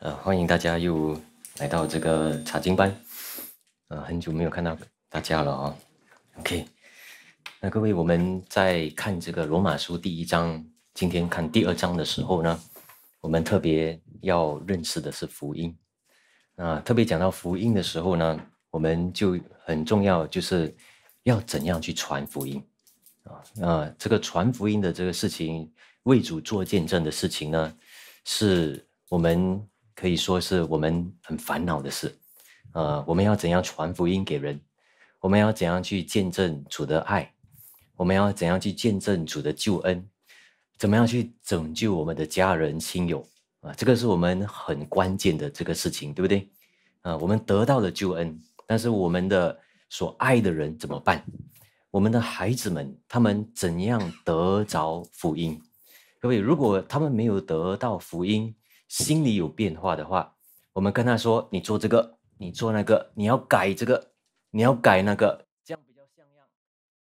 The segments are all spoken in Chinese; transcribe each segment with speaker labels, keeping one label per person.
Speaker 1: 呃，欢迎大家又来到这个查经班。呃，很久没有看到大家了哦。OK，那各位，我们在看这个罗马书第一章，今天看第二章的时候呢，我们特别要认识的是福音。那特别讲到福音的时候呢，我们就很重要，就是要怎样去传福音啊。那这个传福音的这个事情，为主做见证的事情呢，是我们。可以说是我们很烦恼的事，呃，我们要怎样传福音给人？我们要怎样去见证主的爱？我们要怎样去见证主的救恩？怎么样去拯救我们的家人亲友？啊，这个是我们很关键的这个事情，对不对？啊，我们得到了救恩，但是我们的所爱的人怎么办？我们的孩子们，他们怎样得着福音？各位，如果他们没有得到福音，心里有变化的话，我们跟他说：“你做这个，你做那个，你要改这个，你要改那个，这样比较像样，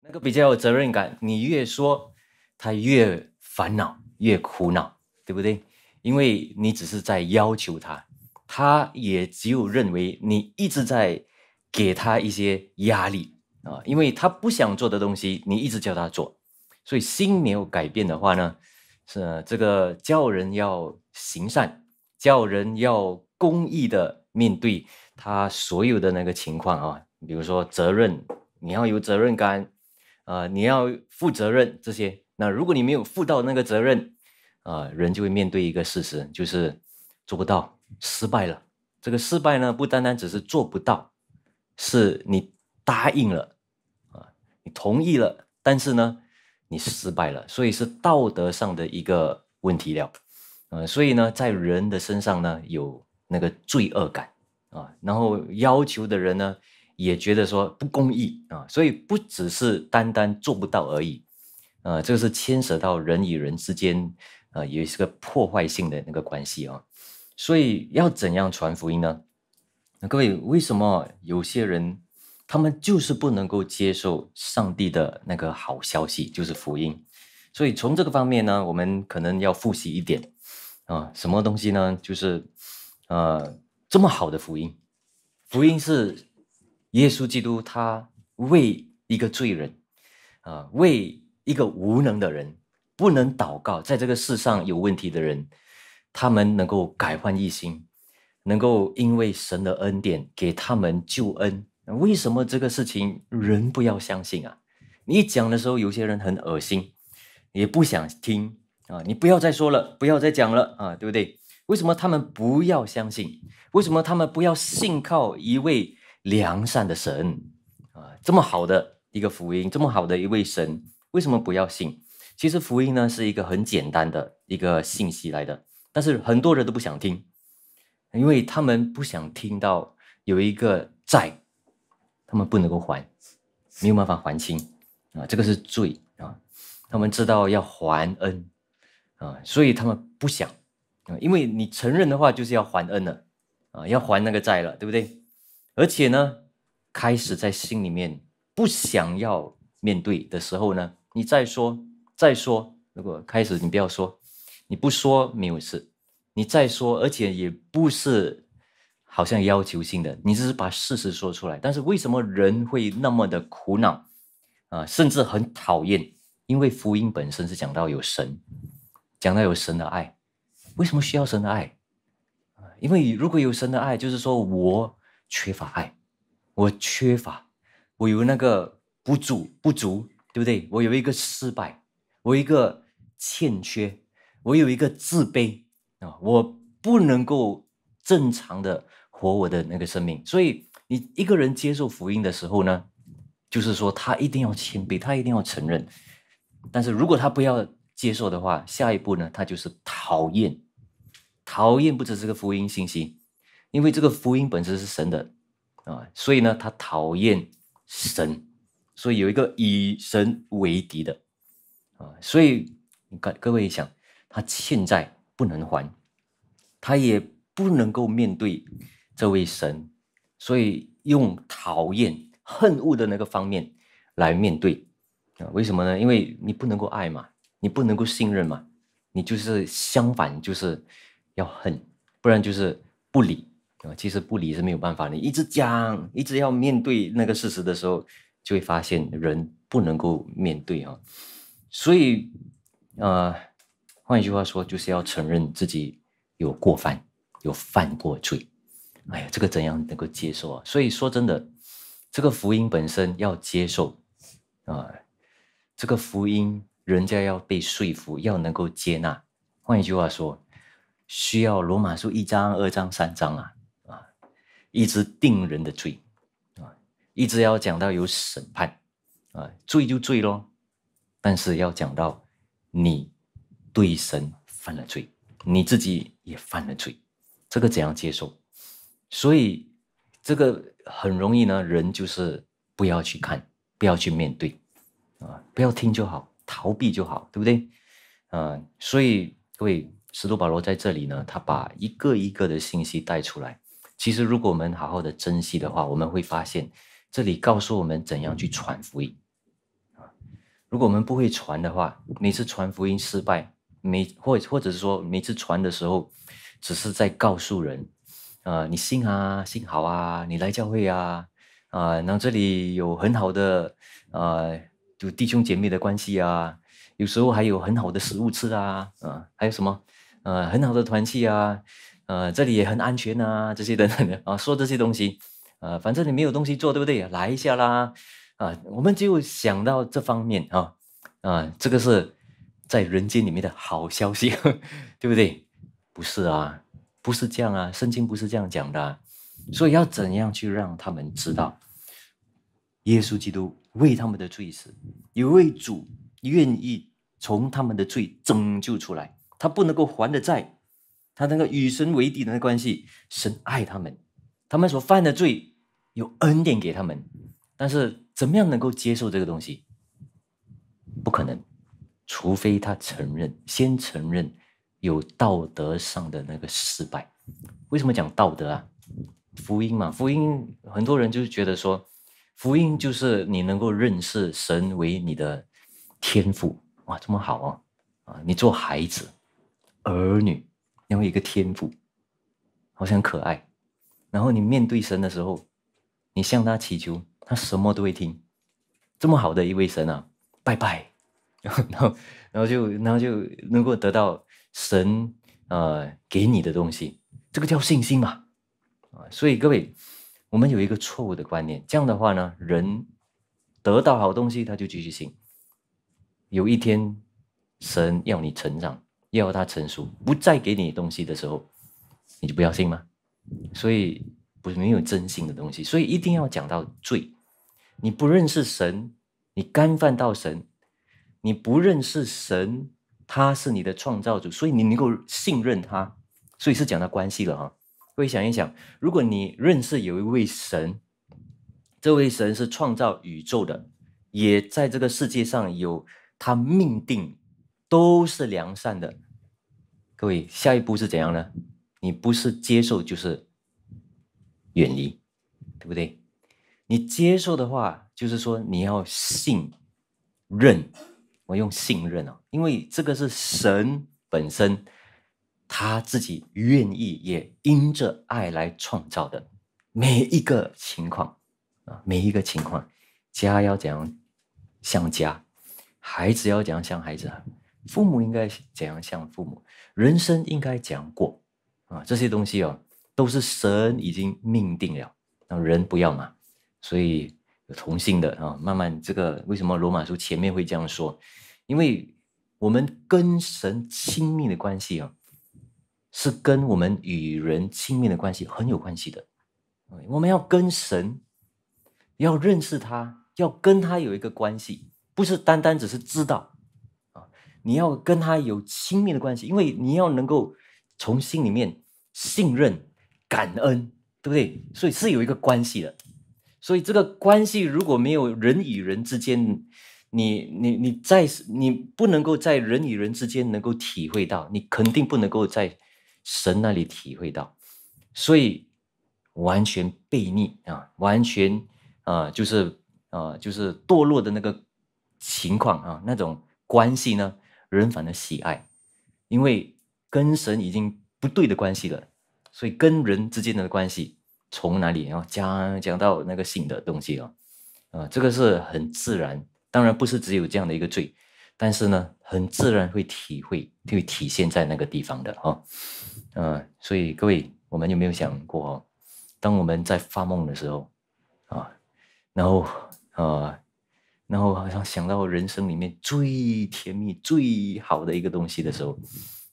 Speaker 1: 那个比较有责任感。”你越说，他越烦恼，越苦恼，对不对？因为你只是在要求他，他也只有认为你一直在给他一些压力啊，因为他不想做的东西，你一直叫他做，所以心没有改变的话呢，是这个叫人要。行善，叫人要公义的面对他所有的那个情况啊，比如说责任，你要有责任感，啊，你要负责任这些。那如果你没有负到那个责任，啊，人就会面对一个事实，就是做不到，失败了。这个失败呢，不单单只是做不到，是你答应了，啊，你同意了，但是呢，你失败了，所以是道德上的一个问题了。呃，所以呢，在人的身上呢，有那个罪恶感啊，然后要求的人呢，也觉得说不公义啊，所以不只是单单做不到而已，呃，这个是牵扯到人与人之间，呃，也是个破坏性的那个关系啊，所以要怎样传福音呢？那各位，为什么有些人他们就是不能够接受上帝的那个好消息，就是福音？所以从这个方面呢，我们可能要复习一点。啊，什么东西呢？就是，呃，这么好的福音，福音是耶稣基督，他为一个罪人，啊，为一个无能的人，不能祷告，在这个世上有问题的人，他们能够改换一心，能够因为神的恩典给他们救恩。为什么这个事情人不要相信啊？你讲的时候，有些人很恶心，也不想听。啊，你不要再说了，不要再讲了啊，对不对？为什么他们不要相信？为什么他们不要信靠一位良善的神啊？这么好的一个福音，这么好的一位神，为什么不要信？其实福音呢是一个很简单的一个信息来的，但是很多人都不想听，因为他们不想听到有一个债，他们不能够还，没有办法还清啊，这个是罪啊，他们知道要还恩。啊，所以他们不想啊，因为你承认的话，就是要还恩了啊，要还那个债了，对不对？而且呢，开始在心里面不想要面对的时候呢，你再说再说。如果开始你不要说，你不说没有事，你再说，而且也不是好像要求性的，你只是把事实说出来。但是为什么人会那么的苦恼啊，甚至很讨厌？因为福音本身是讲到有神。讲到有神的爱，为什么需要神的爱？啊，因为如果有神的爱，就是说我缺乏爱，我缺乏，我有那个不足不足，对不对？我有一个失败，我一个欠缺，我有一个自卑啊，我不能够正常的活我的那个生命。所以你一个人接受福音的时候呢，就是说他一定要谦卑，他一定要承认，但是如果他不要。接受的话，下一步呢？他就是讨厌，讨厌不只是个福音信息，因为这个福音本身是神的啊，所以呢，他讨厌神，所以有一个以神为敌的啊。所以你看，各位想，他欠债不能还，他也不能够面对这位神，所以用讨厌、恨恶的那个方面来面对啊？为什么呢？因为你不能够爱嘛。你不能够信任嘛？你就是相反，就是要恨，不然就是不理啊。其实不理是没有办法，你一直讲，一直要面对那个事实的时候，就会发现人不能够面对啊。所以啊，换一句话说，就是要承认自己有过犯，有犯过罪。哎呀，这个怎样能够接受啊？所以说真的，这个福音本身要接受啊，这个福音。人家要被说服，要能够接纳。换一句话说，需要罗马书一章、二章、三章啊啊，一直定人的罪啊，一直要讲到有审判啊，罪就罪咯，但是要讲到你对神犯了罪，你自己也犯了罪，这个怎样接受？所以这个很容易呢，人就是不要去看，不要去面对啊，不要听就好。逃避就好，对不对？嗯，所以各位，使徒保罗在这里呢，他把一个一个的信息带出来。其实，如果我们好好的珍惜的话，我们会发现，这里告诉我们怎样去传福音啊。如果我们不会传的话，每次传福音失败，每或或者是说每次传的时候，只是在告诉人，啊，你信啊，信好啊，你来教会啊，啊，那这里有很好的啊。就弟兄姐妹的关系啊，有时候还有很好的食物吃啊，啊，还有什么？呃，很好的团契啊，呃，这里也很安全啊，这些等等的啊，说这些东西，呃，反正你没有东西做，对不对？来一下啦，啊，我们就想到这方面啊，啊，这个是在人间里面的好消息，对不对？不是啊，不是这样啊，圣经不是这样讲的，所以要怎样去让他们知道耶稣基督？为他们的罪死，也为主愿意从他们的罪拯救出来。他不能够还的债，他那个与神为敌的那关系，神爱他们，他们所犯的罪有恩典给他们，但是怎么样能够接受这个东西？不可能，除非他承认，先承认有道德上的那个失败。为什么讲道德啊？福音嘛，福音很多人就是觉得说。福音就是你能够认识神为你的天赋哇，这么好啊啊！你做孩子、儿女，你有一个天赋，好像可爱。然后你面对神的时候，你向他祈求，他什么都会听。这么好的一位神啊，拜拜，然后然后就然后就能够得到神呃给你的东西，这个叫信心嘛啊！所以各位。我们有一个错误的观念，这样的话呢，人得到好东西他就继续信。有一天，神要你成长，要他成熟，不再给你东西的时候，你就不要信吗？所以不是没有真心的东西，所以一定要讲到罪。你不认识神，你干犯到神，你不认识神，他是你的创造主，所以你能够信任他，所以是讲到关系了哈。各位想一想，如果你认识有一位神，这位神是创造宇宙的，也在这个世界上有他命定，都是良善的。各位，下一步是怎样呢？你不是接受就是远离，对不对？你接受的话，就是说你要信任，我用信任啊，因为这个是神本身。他自己愿意也因着爱来创造的每一个情况，啊，每一个情况，家要怎样像家，孩子要怎样像孩子，父母应该怎样像父母，人生应该怎样过，啊，这些东西哦，都是神已经命定了，那人不要嘛。所以同性的啊，慢慢这个为什么罗马书前面会这样说？因为我们跟神亲密的关系啊。是跟我们与人亲密的关系很有关系的，我们要跟神，要认识他，要跟他有一个关系，不是单单只是知道，啊，你要跟他有亲密的关系，因为你要能够从心里面信任、感恩，对不对？所以是有一个关系的。所以这个关系如果没有人与人之间，你你你在你不能够在人与人之间能够体会到，你肯定不能够在。神那里体会到，所以完全悖逆啊，完全啊，就是啊，就是堕落的那个情况啊，那种关系呢，人反而喜爱，因为跟神已经不对的关系了，所以跟人之间的关系从哪里要加讲到那个性的东西啊，啊，这个是很自然，当然不是只有这样的一个罪，但是呢，很自然会体会，会体现在那个地方的啊。嗯，所以各位，我们有没有想过，当我们在发梦的时候，啊，然后，呃，然后好像想到人生里面最甜蜜、最好的一个东西的时候，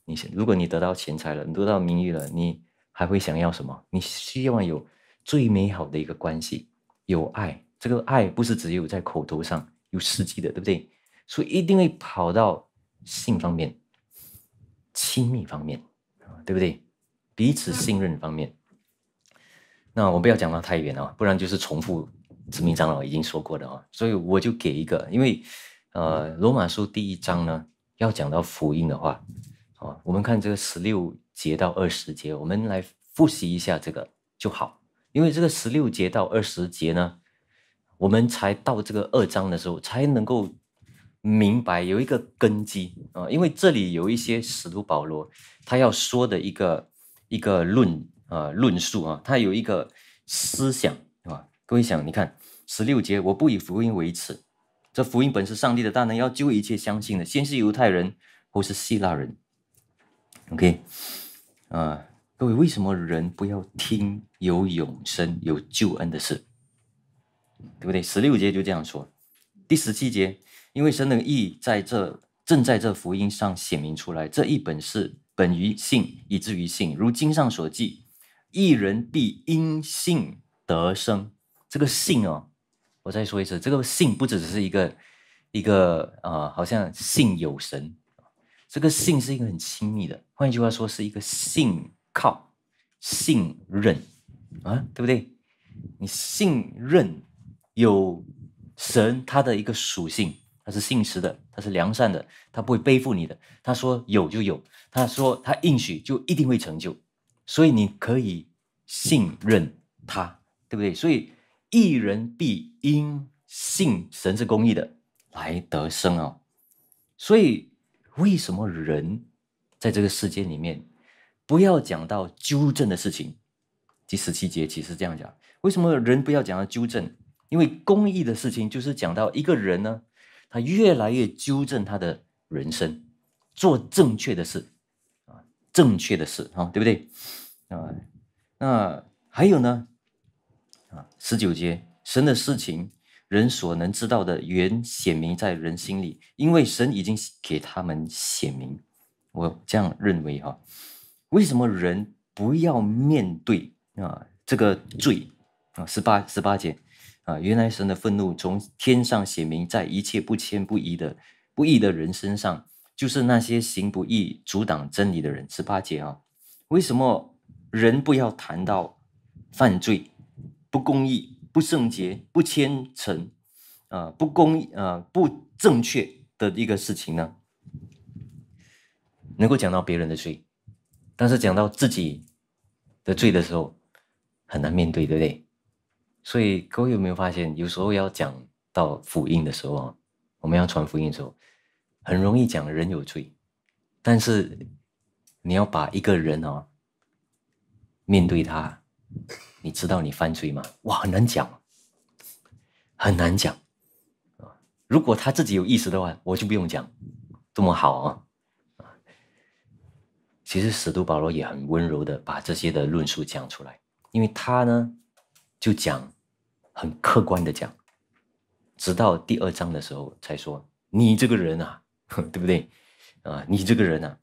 Speaker 1: 你，想，如果你得到钱财了，你得到名誉了，你还会想要什么？你希望有最美好的一个关系，有爱。这个爱不是只有在口头上有实际的，对不对？所以一定会跑到性方面、亲密方面。对不对？彼此信任方面，那我不要讲到太远了，不然就是重复执迷长老已经说过的啊。所以我就给一个，因为呃，罗马书第一章呢要讲到福音的话，哦，我们看这个十六节到二十节，我们来复习一下这个就好。因为这个十六节到二十节呢，我们才到这个二章的时候才能够明白有一个根基啊，因为这里有一些使徒保罗。他要说的一个一个论啊论述啊，他有一个思想，啊。吧？各位想，你看十六节，我不以福音为耻，这福音本是上帝的大能，要救一切相信的，先是犹太人，后是希腊人。OK，啊，各位为什么人不要听有永生、有救恩的事，对不对？十六节就这样说，第十七节，因为神的意义在这正在这福音上显明出来，这一本是。本于性，以至于性。如经上所记，一人必因信得生。这个信哦，我再说一次，这个信不只只是一个一个啊，好像信有神。这个信是一个很亲密的，换句话说，是一个信靠、信任啊，对不对？你信任有神，它的一个属性。他是信实的，他是良善的，他不会背负你的。他说有就有，他说他应许就一定会成就，所以你可以信任他，对不对？所以一人必因信神是公义的来得生哦。所以为什么人在这个世界里面不要讲到纠正的事情？第十七节其实这样讲，为什么人不要讲到纠正？因为公义的事情就是讲到一个人呢。他越来越纠正他的人生，做正确的事，啊，正确的事，啊，对不对？啊，那还有呢，啊，十九节，神的事情，人所能知道的原显明在人心里，因为神已经给他们显明。我这样认为，哈，为什么人不要面对啊这个罪？啊，十八十八节。啊，原来神的愤怒从天上显明在一切不谦不义的不义的人身上，就是那些行不义、阻挡真理的人。十八节啊，为什么人不要谈到犯罪、不公义、不圣洁、不虔诚啊、不公啊、不正确的一个事情呢？能够讲到别人的罪，但是讲到自己的罪的时候，很难面对，对不对？所以各位有没有发现，有时候要讲到福音的时候啊，我们要传福音的时候，很容易讲人有罪，但是你要把一个人哦，面对他，你知道你犯罪吗？哇，很难讲，很难讲啊！如果他自己有意识的话，我就不用讲，多么好啊！啊，其实使徒保罗也很温柔的把这些的论述讲出来，因为他呢，就讲。很客观的讲，直到第二章的时候才说：“你这个人啊，对不对？啊，你这个人啊，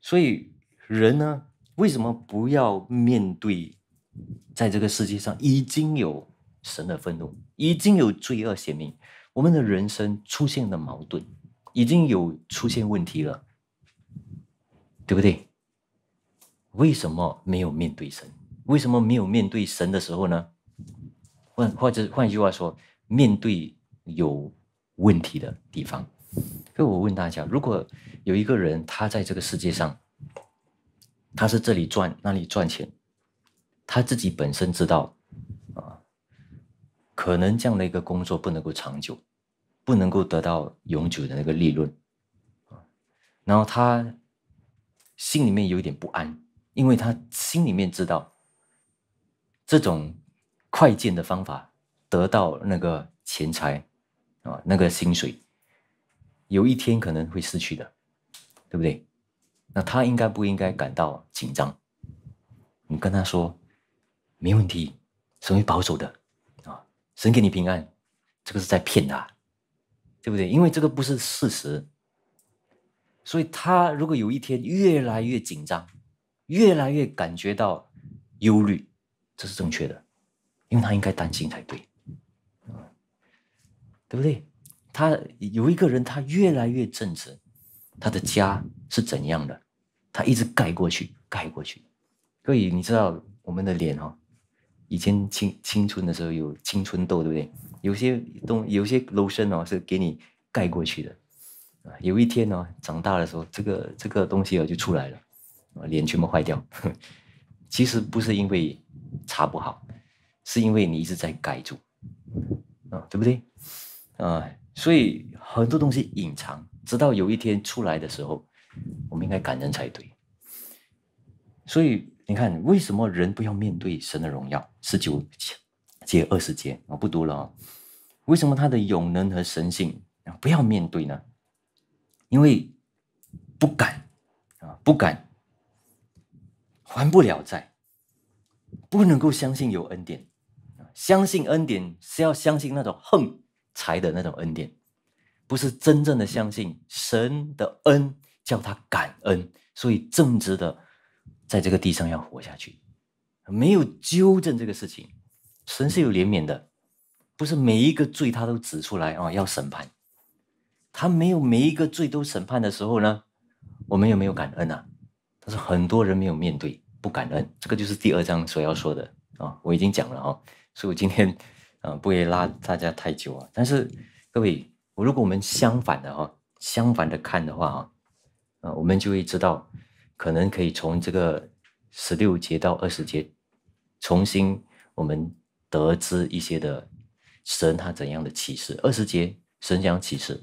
Speaker 1: 所以人呢，为什么不要面对？在这个世界上，已经有神的愤怒，已经有罪恶显明，我们的人生出现了矛盾，已经有出现问题了，对不对？为什么没有面对神？为什么没有面对神的时候呢？”换或者换句话说，面对有问题的地方，所以我问大家：，如果有一个人，他在这个世界上，他是这里赚那里赚钱，他自己本身知道，啊，可能这样的一个工作不能够长久，不能够得到永久的那个利润，啊，然后他心里面有一点不安，因为他心里面知道这种。快进的方法得到那个钱财，啊，那个薪水，有一天可能会失去的，对不对？那他应该不应该感到紧张？你跟他说，没问题，神会保守的，啊，神给你平安，这个是在骗他，对不对？因为这个不是事实，所以他如果有一天越来越紧张，越来越感觉到忧虑，这是正确的。因为他应该担心才对，对不对？他有一个人，他越来越正直，他的家是怎样的？他一直盖过去，盖过去。所以你知道我们的脸哈，以前青青春的时候有青春痘，对不对？有些东，有些 o 身哦，是给你盖过去的。有一天哦，长大的时候，这个这个东西哦就出来了，脸全部坏掉。其实不是因为擦不好。是因为你一直在盖住啊，对不对？啊，所以很多东西隐藏，直到有一天出来的时候，我们应该感恩才对。所以你看，为什么人不要面对神的荣耀？十九节、二十节啊，不读了啊。为什么他的永能和神性啊不要面对呢？因为不敢啊，不敢还不了债，不能够相信有恩典。相信恩典是要相信那种横财的那种恩典，不是真正的相信神的恩，叫他感恩，所以正直的在这个地上要活下去。没有纠正这个事情，神是有怜悯的，不是每一个罪他都指出来啊，要审判。他没有每一个罪都审判的时候呢，我们有没有感恩啊？但是很多人没有面对，不感恩，这个就是第二章所要说的啊。我已经讲了啊。所以我今天，啊不会拉大家太久啊。但是各位，我如果我们相反的哈，相反的看的话啊，啊，我们就会知道，可能可以从这个十六节到二十节，重新我们得知一些的神他怎样的启示。二十节神讲启示，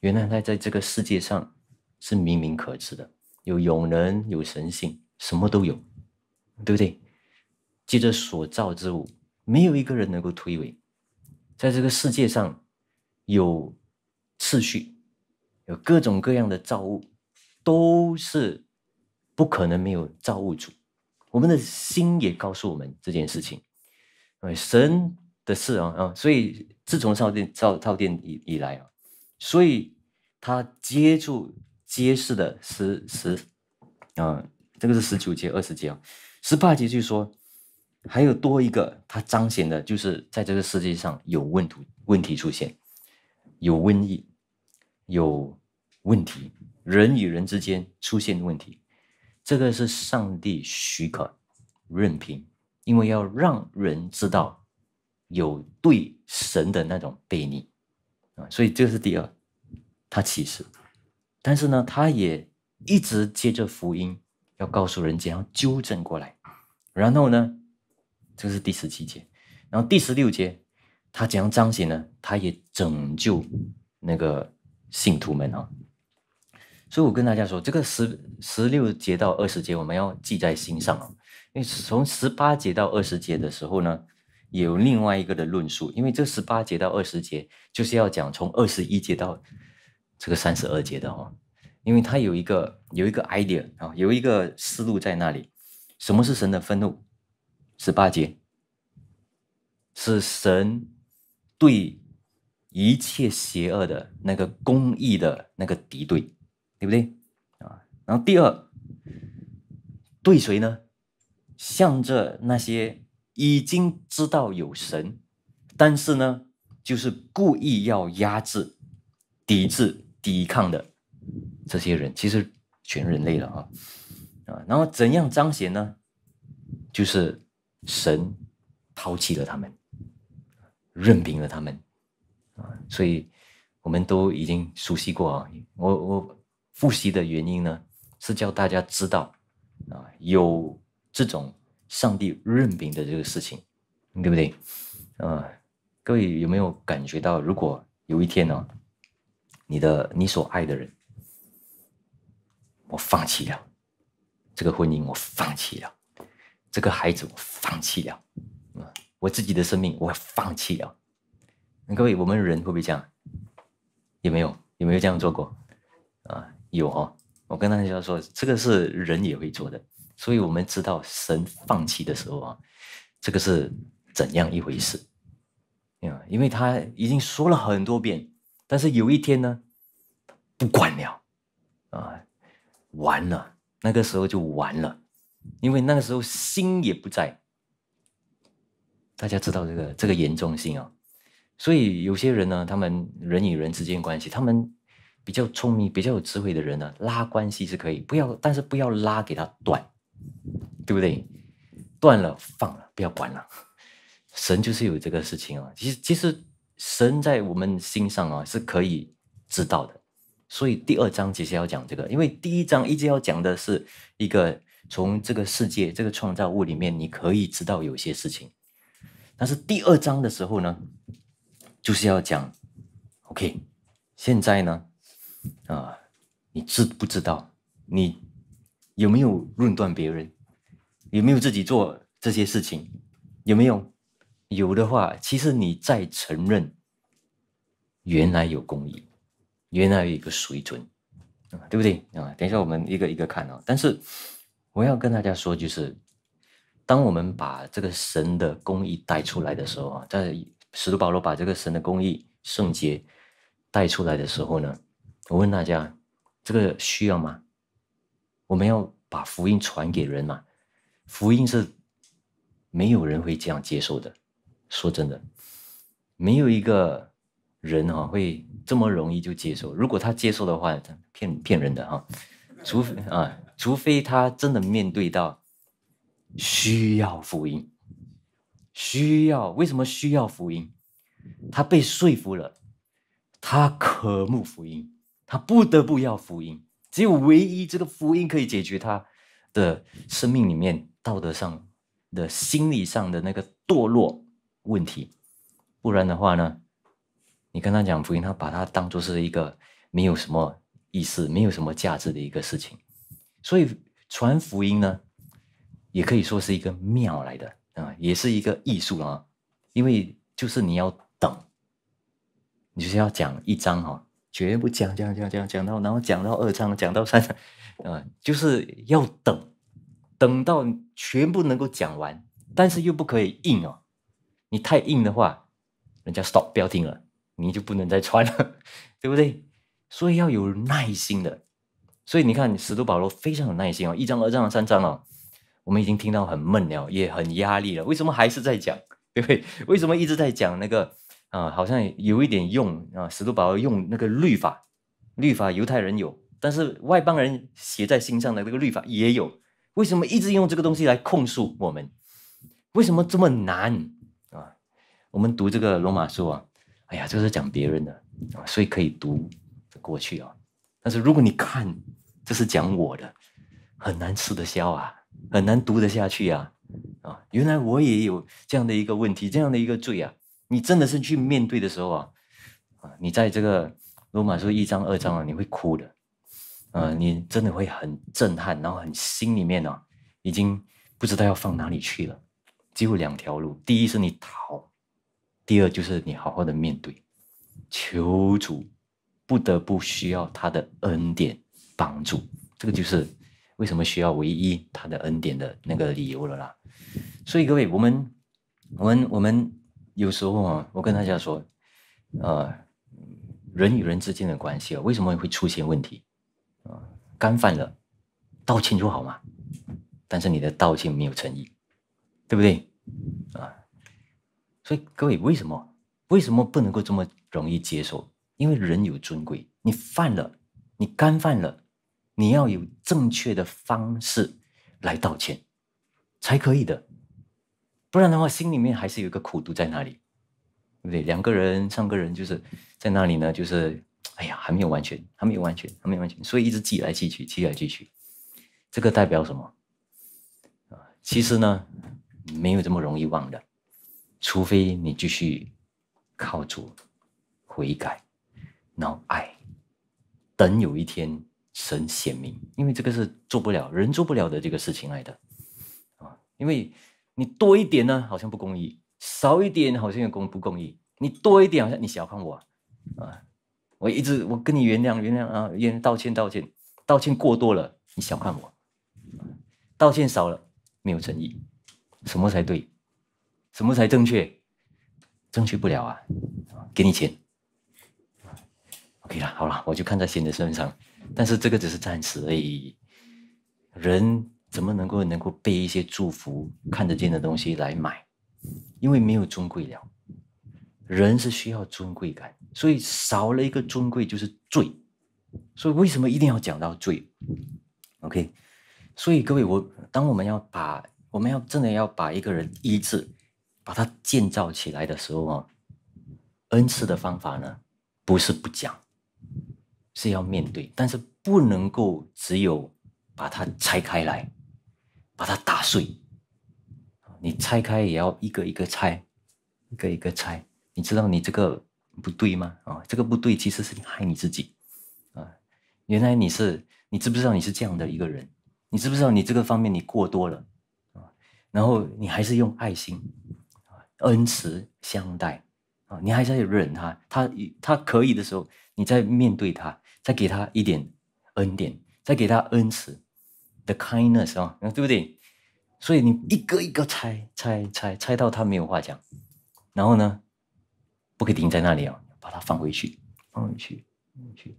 Speaker 1: 原来他在这个世界上是明明可知的，有永能，有神性，什么都有，对不对？借着所造之物。没有一个人能够推诿，在这个世界上，有秩序，有各种各样的造物，都是不可能没有造物主。我们的心也告诉我们这件事情，哎，神的事啊啊！所以自从造殿造造殿以以来啊，所以他接住揭示的十十，啊，这个是十九节二十节啊，十八节就说。还有多一个，它彰显的就是在这个世界上有问题，问题出现，有瘟疫，有问题，人与人之间出现的问题，这个是上帝许可、任凭，因为要让人知道有对神的那种背逆啊，所以这是第二，他启示，但是呢，他也一直接着福音，要告诉人间，要纠正过来，然后呢。这是第十七节，然后第十六节，他怎样彰显呢？他也拯救那个信徒们啊。所以我跟大家说，这个十十六节到二十节，我们要记在心上啊。因为从十八节到二十节的时候呢，有另外一个的论述。因为这十八节到二十节就是要讲从二十一节到这个三十二节的哈，因为他有一个有一个 idea 啊，有一个思路在那里。什么是神的愤怒？十八节是神对一切邪恶的那个公义的那个敌对，对不对啊？然后第二，对谁呢？向着那些已经知道有神，但是呢，就是故意要压制、抵制、抵抗的这些人，其实全人类了啊啊！然后怎样彰显呢？就是。神抛弃了他们，任凭了他们啊！所以我们都已经熟悉过啊。我我复习的原因呢，是叫大家知道啊，有这种上帝任凭的这个事情，对不对？啊，各位有没有感觉到，如果有一天呢，你的你所爱的人，我放弃了这个婚姻，我放弃了。这个孩子，我放弃了，啊，我自己的生命，我放弃了。各位，我们人会不会这样？有没有？有没有这样做过？啊，有哦。我跟大家说，这个是人也会做的。所以，我们知道神放弃的时候啊，这个是怎样一回事？因为他已经说了很多遍，但是有一天呢，不管了，啊，完了，那个时候就完了。因为那个时候心也不在，大家知道这个这个严重性啊，所以有些人呢，他们人与人之间关系，他们比较聪明、比较有智慧的人呢，拉关系是可以，不要，但是不要拉给他断，对不对？断了放了，不要管了。神就是有这个事情啊，其实其实神在我们心上啊是可以知道的，所以第二章其实要讲这个，因为第一章一直要讲的是一个。从这个世界这个创造物里面，你可以知道有些事情。但是第二章的时候呢，就是要讲 OK。现在呢，啊，你知不知道？你有没有论断别人？有没有自己做这些事情？有没有？有的话，其实你在承认原来有公义，原来有一个水准，啊，对不对？啊，等一下我们一个一个看啊。但是。我要跟大家说，就是当我们把这个神的公义带出来的时候啊，在使徒保罗把这个神的公义圣洁带出来的时候呢，我问大家，这个需要吗？我们要把福音传给人嘛？福音是没有人会这样接受的。说真的，没有一个人哈会这么容易就接受。如果他接受的话，骗骗人的哈，除非啊。除非他真的面对到需要福音，需要为什么需要福音？他被说服了，他渴慕福音，他不得不要福音。只有唯一这个福音可以解决他的生命里面道德上的、心理上的那个堕落问题。不然的话呢，你跟他讲福音，他把它当做是一个没有什么意思、没有什么价值的一个事情。所以传福音呢，也可以说是一个妙来的啊，也是一个艺术啊。因为就是你要等，你就是要讲一章哈，绝不讲讲讲讲讲到，然后讲到二章，讲到三章，啊，就是要等，等到全部能够讲完，但是又不可以硬哦。你太硬的话，人家 stop 不要听了，你就不能再传了，对不对？所以要有耐心的。所以你看，使徒保罗非常有耐心哦，一章、二章、三章哦，我们已经听到很闷了，也很压力了。为什么还是在讲？不为为什么一直在讲那个啊？好像有一点用啊。使徒保罗用那个律法，律法犹太人有，但是外邦人写在心上的这个律法也有。为什么一直用这个东西来控诉我们？为什么这么难啊？我们读这个罗马书啊，哎呀，就是讲别人的啊，所以可以读过去啊。但是如果你看，这是讲我的，很难吃得消啊，很难读得下去啊，啊，原来我也有这样的一个问题，这样的一个罪啊，你真的是去面对的时候啊，啊，你在这个罗马书一章二章啊，你会哭的，啊，你真的会很震撼，然后很心里面啊，已经不知道要放哪里去了，只有两条路，第一是你逃，第二就是你好好的面对，求主不得不需要他的恩典。帮助，这个就是为什么需要唯一他的恩典的那个理由了啦。所以各位，我们我们我们有时候啊，我跟大家说，呃，人与人之间的关系啊，为什么会出现问题啊？干犯了，道歉就好嘛。但是你的道歉没有诚意，对不对啊？所以各位，为什么为什么不能够这么容易接受？因为人有尊贵，你犯了，你干犯了。你要有正确的方式来道歉，才可以的。不然的话，心里面还是有一个苦毒在那里，对不对？两个人、三个人，就是在那里呢，就是哎呀，还没有完全，还没有完全，还没有完全，所以一直记来记去，记来记去。这个代表什么？啊，其实呢，没有这么容易忘的，除非你继续靠住悔改，然后爱，等有一天。神显明，因为这个是做不了，人做不了的这个事情来的啊。因为你多一点呢，好像不公义；少一点，好像也公不公义。你多一点，好像你小看我啊！我一直我跟你原谅，原谅啊，原谅，道歉，道歉，道歉过多了，你小看我；道歉少了，没有诚意。什么才对？什么才正确？争取不了啊！给你钱，OK 了，好了，我就看在心的份上。但是这个只是暂时而已。人怎么能够能够被一些祝福看得见的东西来买？因为没有尊贵了，人是需要尊贵感，所以少了一个尊贵就是罪。所以为什么一定要讲到罪？OK。所以各位，我当我们要把我们要真的要把一个人医治，把他建造起来的时候啊，恩赐的方法呢，不是不讲。是要面对，但是不能够只有把它拆开来，把它打碎。你拆开也要一个一个拆，一个一个拆。你知道你这个不对吗？啊，这个不对，其实是害你自己。啊，原来你是，你知不知道你是这样的一个人？你知不知道你这个方面你过多了？啊，然后你还是用爱心，恩慈相待。啊，你还在忍他，他他可以的时候，你在面对他。再给他一点恩典，再给他恩慈，the kindness 啊，对不对？所以你一个一个猜猜猜猜到他没有话讲，然后呢，不可以停在那里啊，把他放回去，放回去，放回去。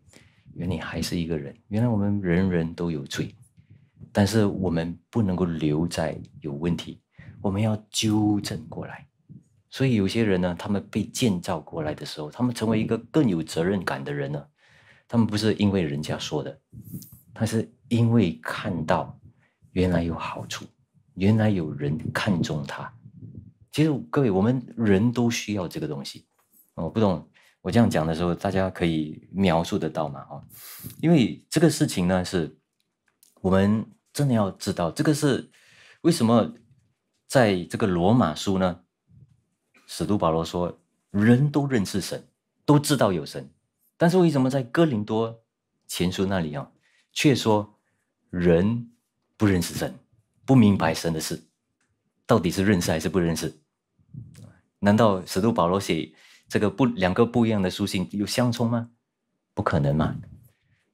Speaker 1: 原来还是一个人。原来我们人人都有罪，但是我们不能够留在有问题，我们要纠正过来。所以有些人呢，他们被建造过来的时候，他们成为一个更有责任感的人呢。他们不是因为人家说的，他是因为看到原来有好处，原来有人看中他。其实各位，我们人都需要这个东西。我不懂，我这样讲的时候，大家可以描述得到吗？哦，因为这个事情呢，是我们真的要知道，这个是为什么在这个罗马书呢？使徒保罗说，人都认识神，都知道有神。但是为什么在哥林多前书那里啊，却说人不认识神，不明白神的事，到底是认识还是不认识？难道使徒保罗写这个不两个不一样的书信有相冲吗？不可能嘛！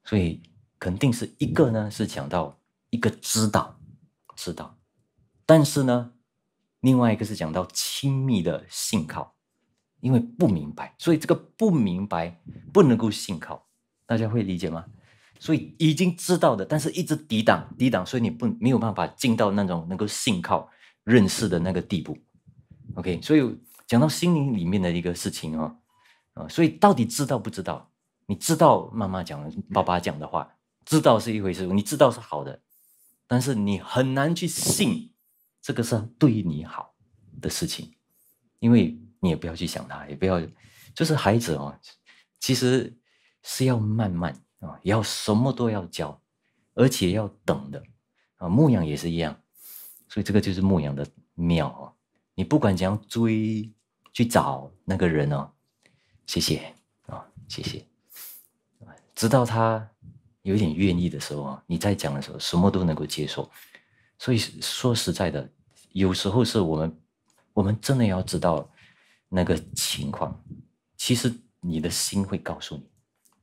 Speaker 1: 所以肯定是一个呢是讲到一个知道知道，但是呢，另外一个是讲到亲密的信靠。因为不明白，所以这个不明白不能够信靠，大家会理解吗？所以已经知道的，但是一直抵挡抵挡，所以你不没有办法进到那种能够信靠认识的那个地步。OK，所以讲到心灵里面的一个事情啊，啊，所以到底知道不知道？你知道妈妈讲、爸爸讲的话，知道是一回事，你知道是好的，但是你很难去信这个是对你好的事情，因为。你也不要去想他，也不要，就是孩子哦，其实是要慢慢啊，要什么都要教，而且要等的啊。牧羊也是一样，所以这个就是牧羊的妙啊。你不管怎样追去找那个人哦，谢谢啊，谢谢，直到他有点愿意的时候啊，你再讲的时候，什么都能够接受。所以说实在的，有时候是我们，我们真的要知道。那个情况，其实你的心会告诉你，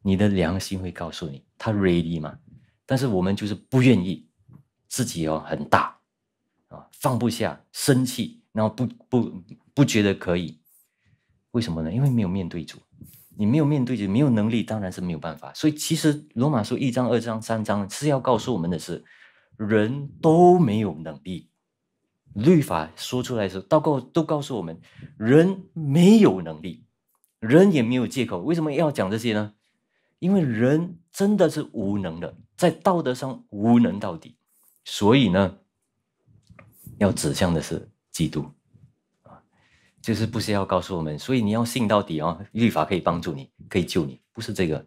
Speaker 1: 你的良心会告诉你，他 ready 吗？但是我们就是不愿意，自己哦很大，啊放不下，生气，然后不不不觉得可以，为什么呢？因为没有面对主，你没有面对主，没有能力，当然是没有办法。所以其实罗马书一章、二章、三章是要告诉我们的是，人都没有能力。律法说出来的时候，祷告都告诉我们，人没有能力，人也没有借口。为什么要讲这些呢？因为人真的是无能的，在道德上无能到底。所以呢，要指向的是基督，啊，就是不是要告诉我们，所以你要信到底啊！律法可以帮助你，可以救你，不是这个，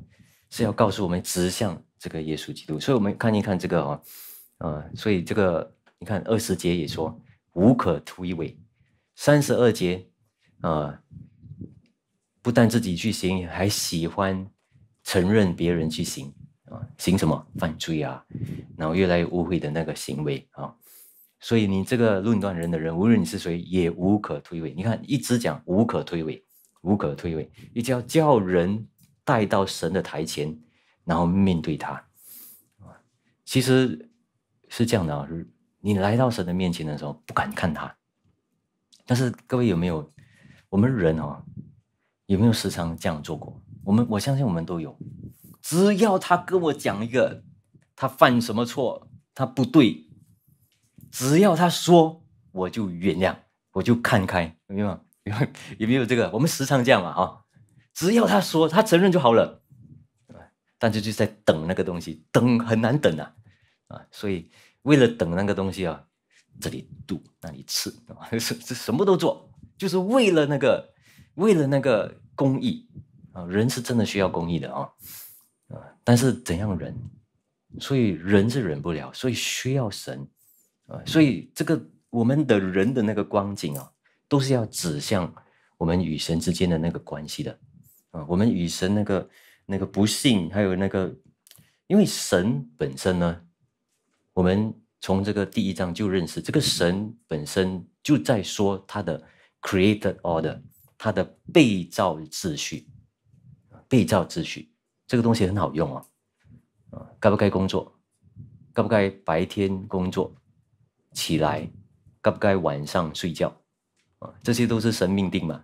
Speaker 1: 是要告诉我们指向这个耶稣基督。所以我们看一看这个啊，呃，所以这个你看二十节也说。无可推诿，三十二节，啊，不但自己去行，还喜欢承认别人去行啊，行什么犯罪啊，然后越来越污秽的那个行为啊，所以你这个论断人的人，无论你是谁，也无可推诿。你看，一直讲无可推诿，无可推诿，一直要叫人带到神的台前，然后面对他其实是这样的啊。你来到神的面前的时候，不敢看他。但是各位有没有，我们人哦，有没有时常这样做过？我们我相信我们都有。只要他跟我讲一个，他犯什么错，他不对，只要他说，我就原谅，我就看开，有没有？有没有这个？我们时常这样嘛啊？只要他说，他承认就好了但是就在等那个东西，等很难等啊啊，所以。为了等那个东西啊，这里堵，那里刺，是 是什么都做，就是为了那个，为了那个公益啊，人是真的需要公益的啊啊，但是怎样忍，所以人是忍不了，所以需要神啊，所以这个我们的人的那个光景啊，都是要指向我们与神之间的那个关系的啊，我们与神那个那个不幸，还有那个，因为神本身呢。我们从这个第一章就认识这个神本身就在说他的 create d order，他的被造秩序，被造秩序这个东西很好用啊，该不该工作？该不该白天工作起来？该不该晚上睡觉？啊，这些都是神命定嘛。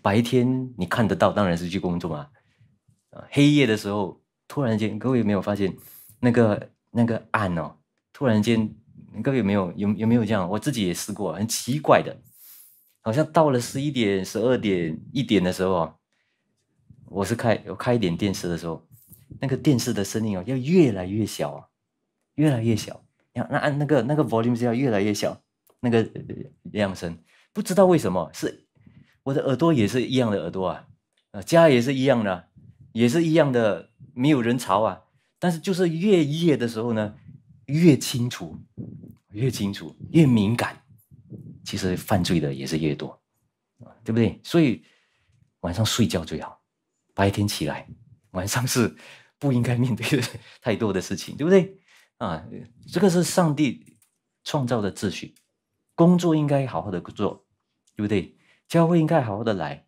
Speaker 1: 白天你看得到，当然是去工作啊。黑夜的时候，突然间，各位有没有发现那个那个暗哦？突然间，各位有没有有有没有这样？我自己也试过，很奇怪的，好像到了十一点、十二点、一点的时候，我是开我开一点电视的时候，那个电视的声音哦，要越来越小啊，越来越小。那按那个那个 volume 是要越来越小，那个量声，不知道为什么是我的耳朵也是一样的耳朵啊，家也是一样的，也是一样的没有人潮啊，但是就是越夜的时候呢。越清楚，越清楚，越敏感，其实犯罪的也是越多，对不对？所以晚上睡觉最好，白天起来，晚上是不应该面对的太多的事情，对不对？啊，这个是上帝创造的秩序，工作应该好好的做，对不对？教会应该好好的来，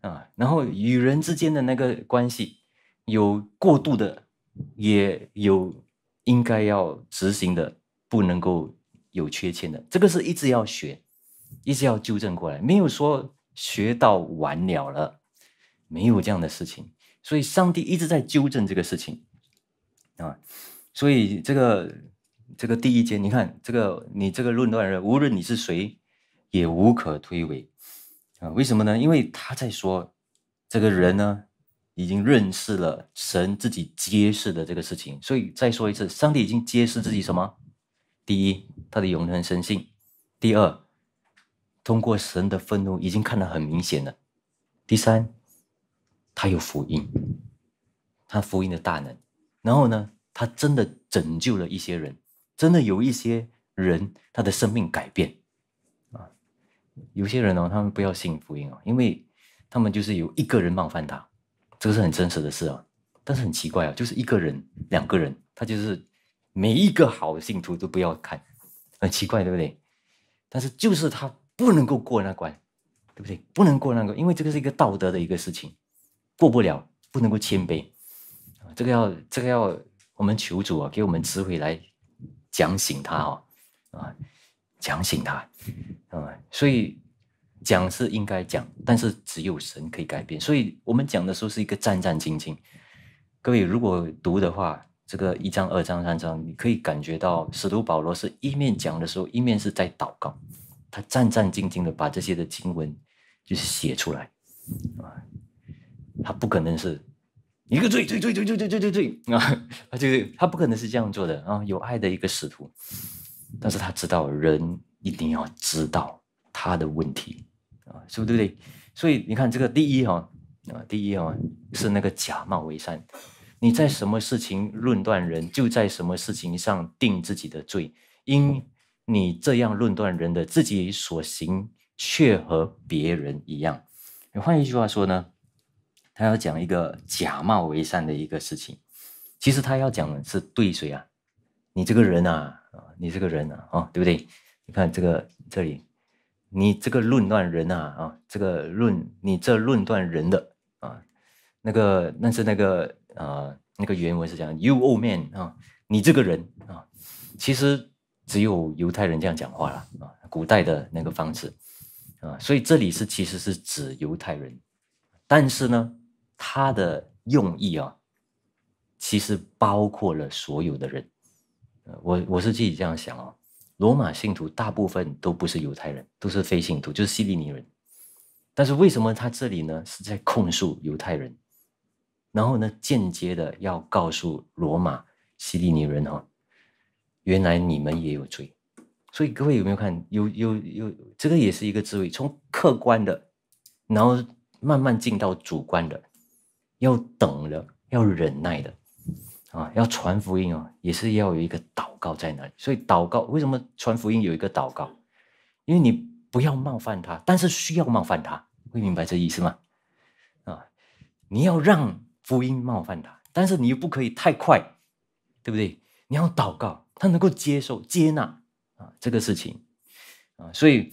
Speaker 1: 啊，然后与人之间的那个关系有过度的，也有。应该要执行的，不能够有缺欠的，这个是一直要学，一直要纠正过来，没有说学到完了了，没有这样的事情。所以上帝一直在纠正这个事情啊。所以这个这个第一节，你看这个你这个论断人，无论你是谁，也无可推诿啊。为什么呢？因为他在说这个人呢。已经认识了神自己揭示的这个事情，所以再说一次，上帝已经揭示自己什么？第一，他的永恒神性；第二，通过神的愤怒已经看得很明显了；第三，他有福音，他福音的大能。然后呢，他真的拯救了一些人，真的有一些人他的生命改变啊。有些人哦，他们不要信福音哦，因为他们就是有一个人冒犯他。这个是很真实的事啊，但是很奇怪啊，就是一个人、两个人，他就是每一个好的信徒都不要看，很奇怪，对不对？但是就是他不能够过那关，对不对？不能过那个，因为这个是一个道德的一个事情，过不了，不能够谦卑。这个要，这个要我们求主啊，给我们智慧来讲醒他哈啊，讲醒他啊，所以。讲是应该讲，但是只有神可以改变，所以我们讲的时候是一个战战兢兢。各位如果读的话，这个一章、二章、三章，你可以感觉到使徒保罗是一面讲的时候，一面是在祷告，他战战兢兢的把这些的经文就是写出来啊，他不可能是一个最最最最最最最啊，他就是他不可能是这样做的啊，有爱的一个使徒，但是他知道人一定要知道他的问题。啊，是不对所以你看这个第一哈啊，第一哈是那个假冒为善，你在什么事情论断人，就在什么事情上定自己的罪，因你这样论断人的自己所行却和别人一样。换一句话说呢，他要讲一个假冒为善的一个事情，其实他要讲的是对谁啊？你这个人啊你这个人啊啊，对不对？你看这个这里。你这个论断人啊啊，这个论你这论断人的啊，那个那是那个啊，那个原文是讲 you all m a n 啊，你这个人啊，其实只有犹太人这样讲话了啊，古代的那个方式啊，所以这里是其实是指犹太人，但是呢，他的用意啊，其实包括了所有的人，我我是自己这样想哦。罗马信徒大部分都不是犹太人，都是非信徒，就是西利尼人。但是为什么他这里呢是在控诉犹太人，然后呢间接的要告诉罗马西利尼人哈，原来你们也有罪。所以各位有没有看？有有有，这个也是一个智慧，从客观的，然后慢慢进到主观的，要等的，要忍耐的。啊，要传福音哦，也是要有一个祷告在那里。所以祷告为什么传福音有一个祷告？因为你不要冒犯他，但是需要冒犯他，会明白这意思吗？啊，你要让福音冒犯他，但是你又不可以太快，对不对？你要祷告，他能够接受接纳啊这个事情啊，所以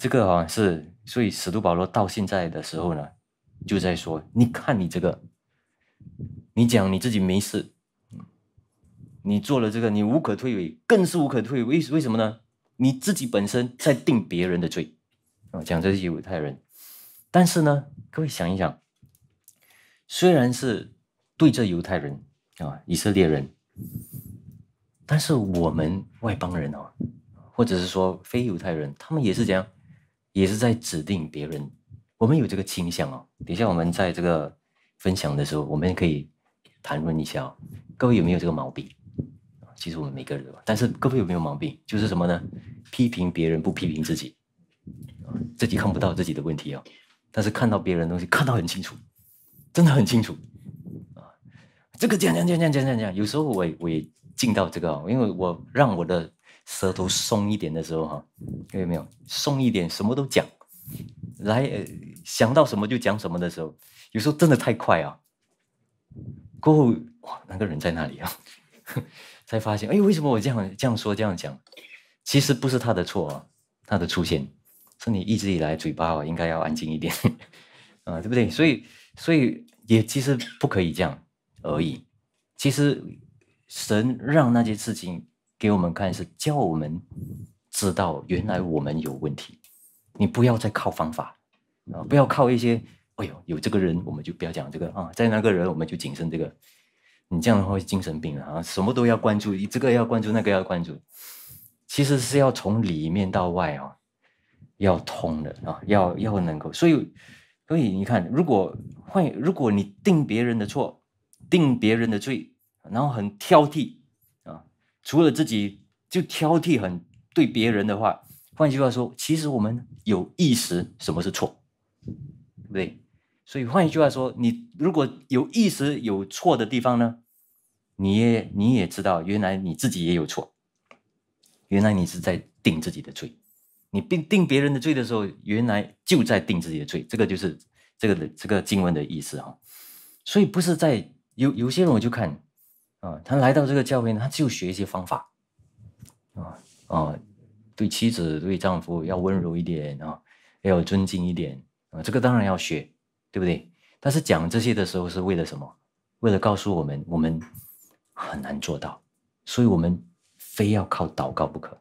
Speaker 1: 这个啊是，所以使徒保罗到现在的时候呢，就在说，你看你这个，你讲你自己没事。你做了这个，你无可推诿，更是无可推诿。为为什么呢？你自己本身在定别人的罪啊，讲这些犹太人。但是呢，各位想一想，虽然是对着犹太人啊，以色列人，但是我们外邦人哦，或者是说非犹太人，他们也是这样，也是在指定别人。我们有这个倾向哦。等一下我们在这个分享的时候，我们可以谈论一下哦，各位有没有这个毛病？其实我们每个人但是各位有没有毛病？就是什么呢？批评别人不批评自己，自己看不到自己的问题啊。但是看到别人东西，看到很清楚，真的很清楚啊。这个讲讲讲讲讲讲讲，有时候我我也进到这个哦，因为我让我的舌头松一点的时候哈，看见没有？松一点什么都讲，来想到什么就讲什么的时候，有时候真的太快啊。过后哇，那个人在那里啊？才发现，哎为什么我这样这样说、这样讲？其实不是他的错啊，他的出现是你一直以来嘴巴啊应该要安静一点 啊，对不对？所以，所以也其实不可以这样而已。其实神让那些事情给我们看，是教我们知道原来我们有问题。你不要再靠方法啊，不要靠一些，哎呦，有这个人我们就不要讲这个啊，在那个人我们就谨慎这个。你这样的话会精神病了啊！什么都要关注，你这个要关注，那个要关注。其实是要从里面到外哦，要通的啊，要要能够。所以，所以你看，如果换，如果你定别人的错，定别人的罪，然后很挑剔啊，除了自己就挑剔，很对别人的话。换句话说，其实我们有意识什么是错，对不对？所以换一句话说，你如果有意识有错的地方呢，你也你也知道，原来你自己也有错，原来你是在定自己的罪，你定定别人的罪的时候，原来就在定自己的罪。这个就是这个的这个经文的意思哈。所以不是在有有些人我就看啊，他来到这个教会呢，他就学一些方法啊啊，对妻子对丈夫要温柔一点啊，要尊敬一点啊，这个当然要学。对不对？但是讲这些的时候是为了什么？为了告诉我们，我们很难做到，所以我们非要靠祷告不可。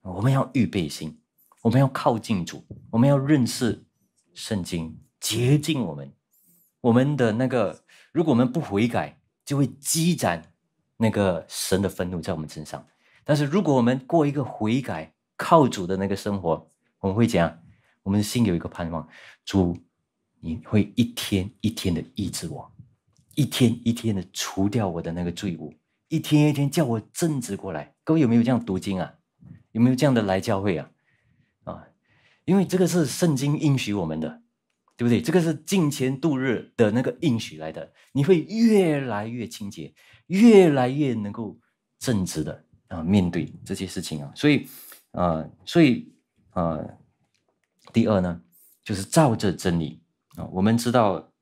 Speaker 1: 我们要预备心，我们要靠近主，我们要认识圣经，洁净我们。我们的那个，如果我们不悔改，就会积攒那个神的愤怒在我们身上。但是如果我们过一个悔改、靠主的那个生活，我们会怎样？我们心有一个盼望，主。你会一天一天的医治我，一天一天的除掉我的那个罪恶，一天一天叫我正直过来。各位有没有这样读经啊？有没有这样的来教会啊？啊，因为这个是圣经应许我们的，对不对？这个是进前度日的那个应许来的。你会越来越清洁，越来越能够正直的啊面对这些事情啊。所以啊，所以啊，第二呢，就是照着真理。啊，我们知道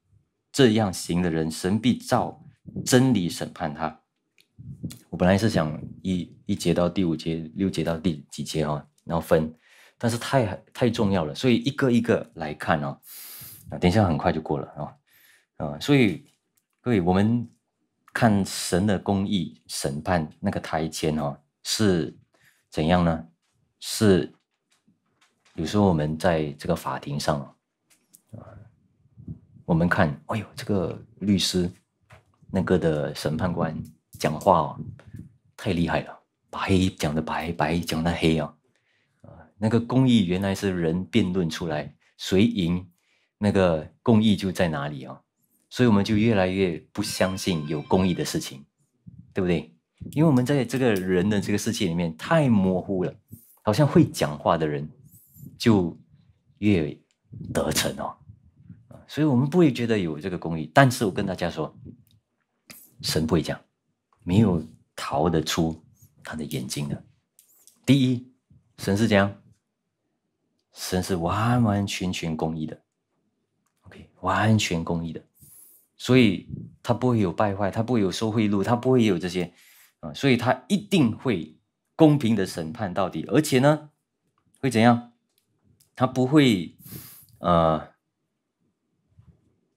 Speaker 1: 这样行的人，神必照真理审判他。我本来是想一一节到第五节、六节到第几节哈，然后分，但是太太重要了，所以一个一个来看哦。啊，等一下很快就过了啊。啊，所以各位，我们看神的公义审判那个台签哦，是怎样呢？是有时候我们在这个法庭上啊。我们看，哎呦，这个律师那个的审判官讲话太厉害了，把黑讲的白白，讲的黑啊，那个公义原来是人辩论出来谁赢，那个公义就在哪里啊？所以我们就越来越不相信有公义的事情，对不对？因为我们在这个人的这个世界里面太模糊了，好像会讲话的人就越得逞哦。所以我们不会觉得有这个公义，但是我跟大家说，神不会讲，没有逃得出他的眼睛的。第一，神是怎样？神是完完全全公义的，OK，完全公义的，所以他不会有败坏，他不会有收贿赂，他不会有这些啊，所以他一定会公平的审判到底，而且呢，会怎样？他不会，呃。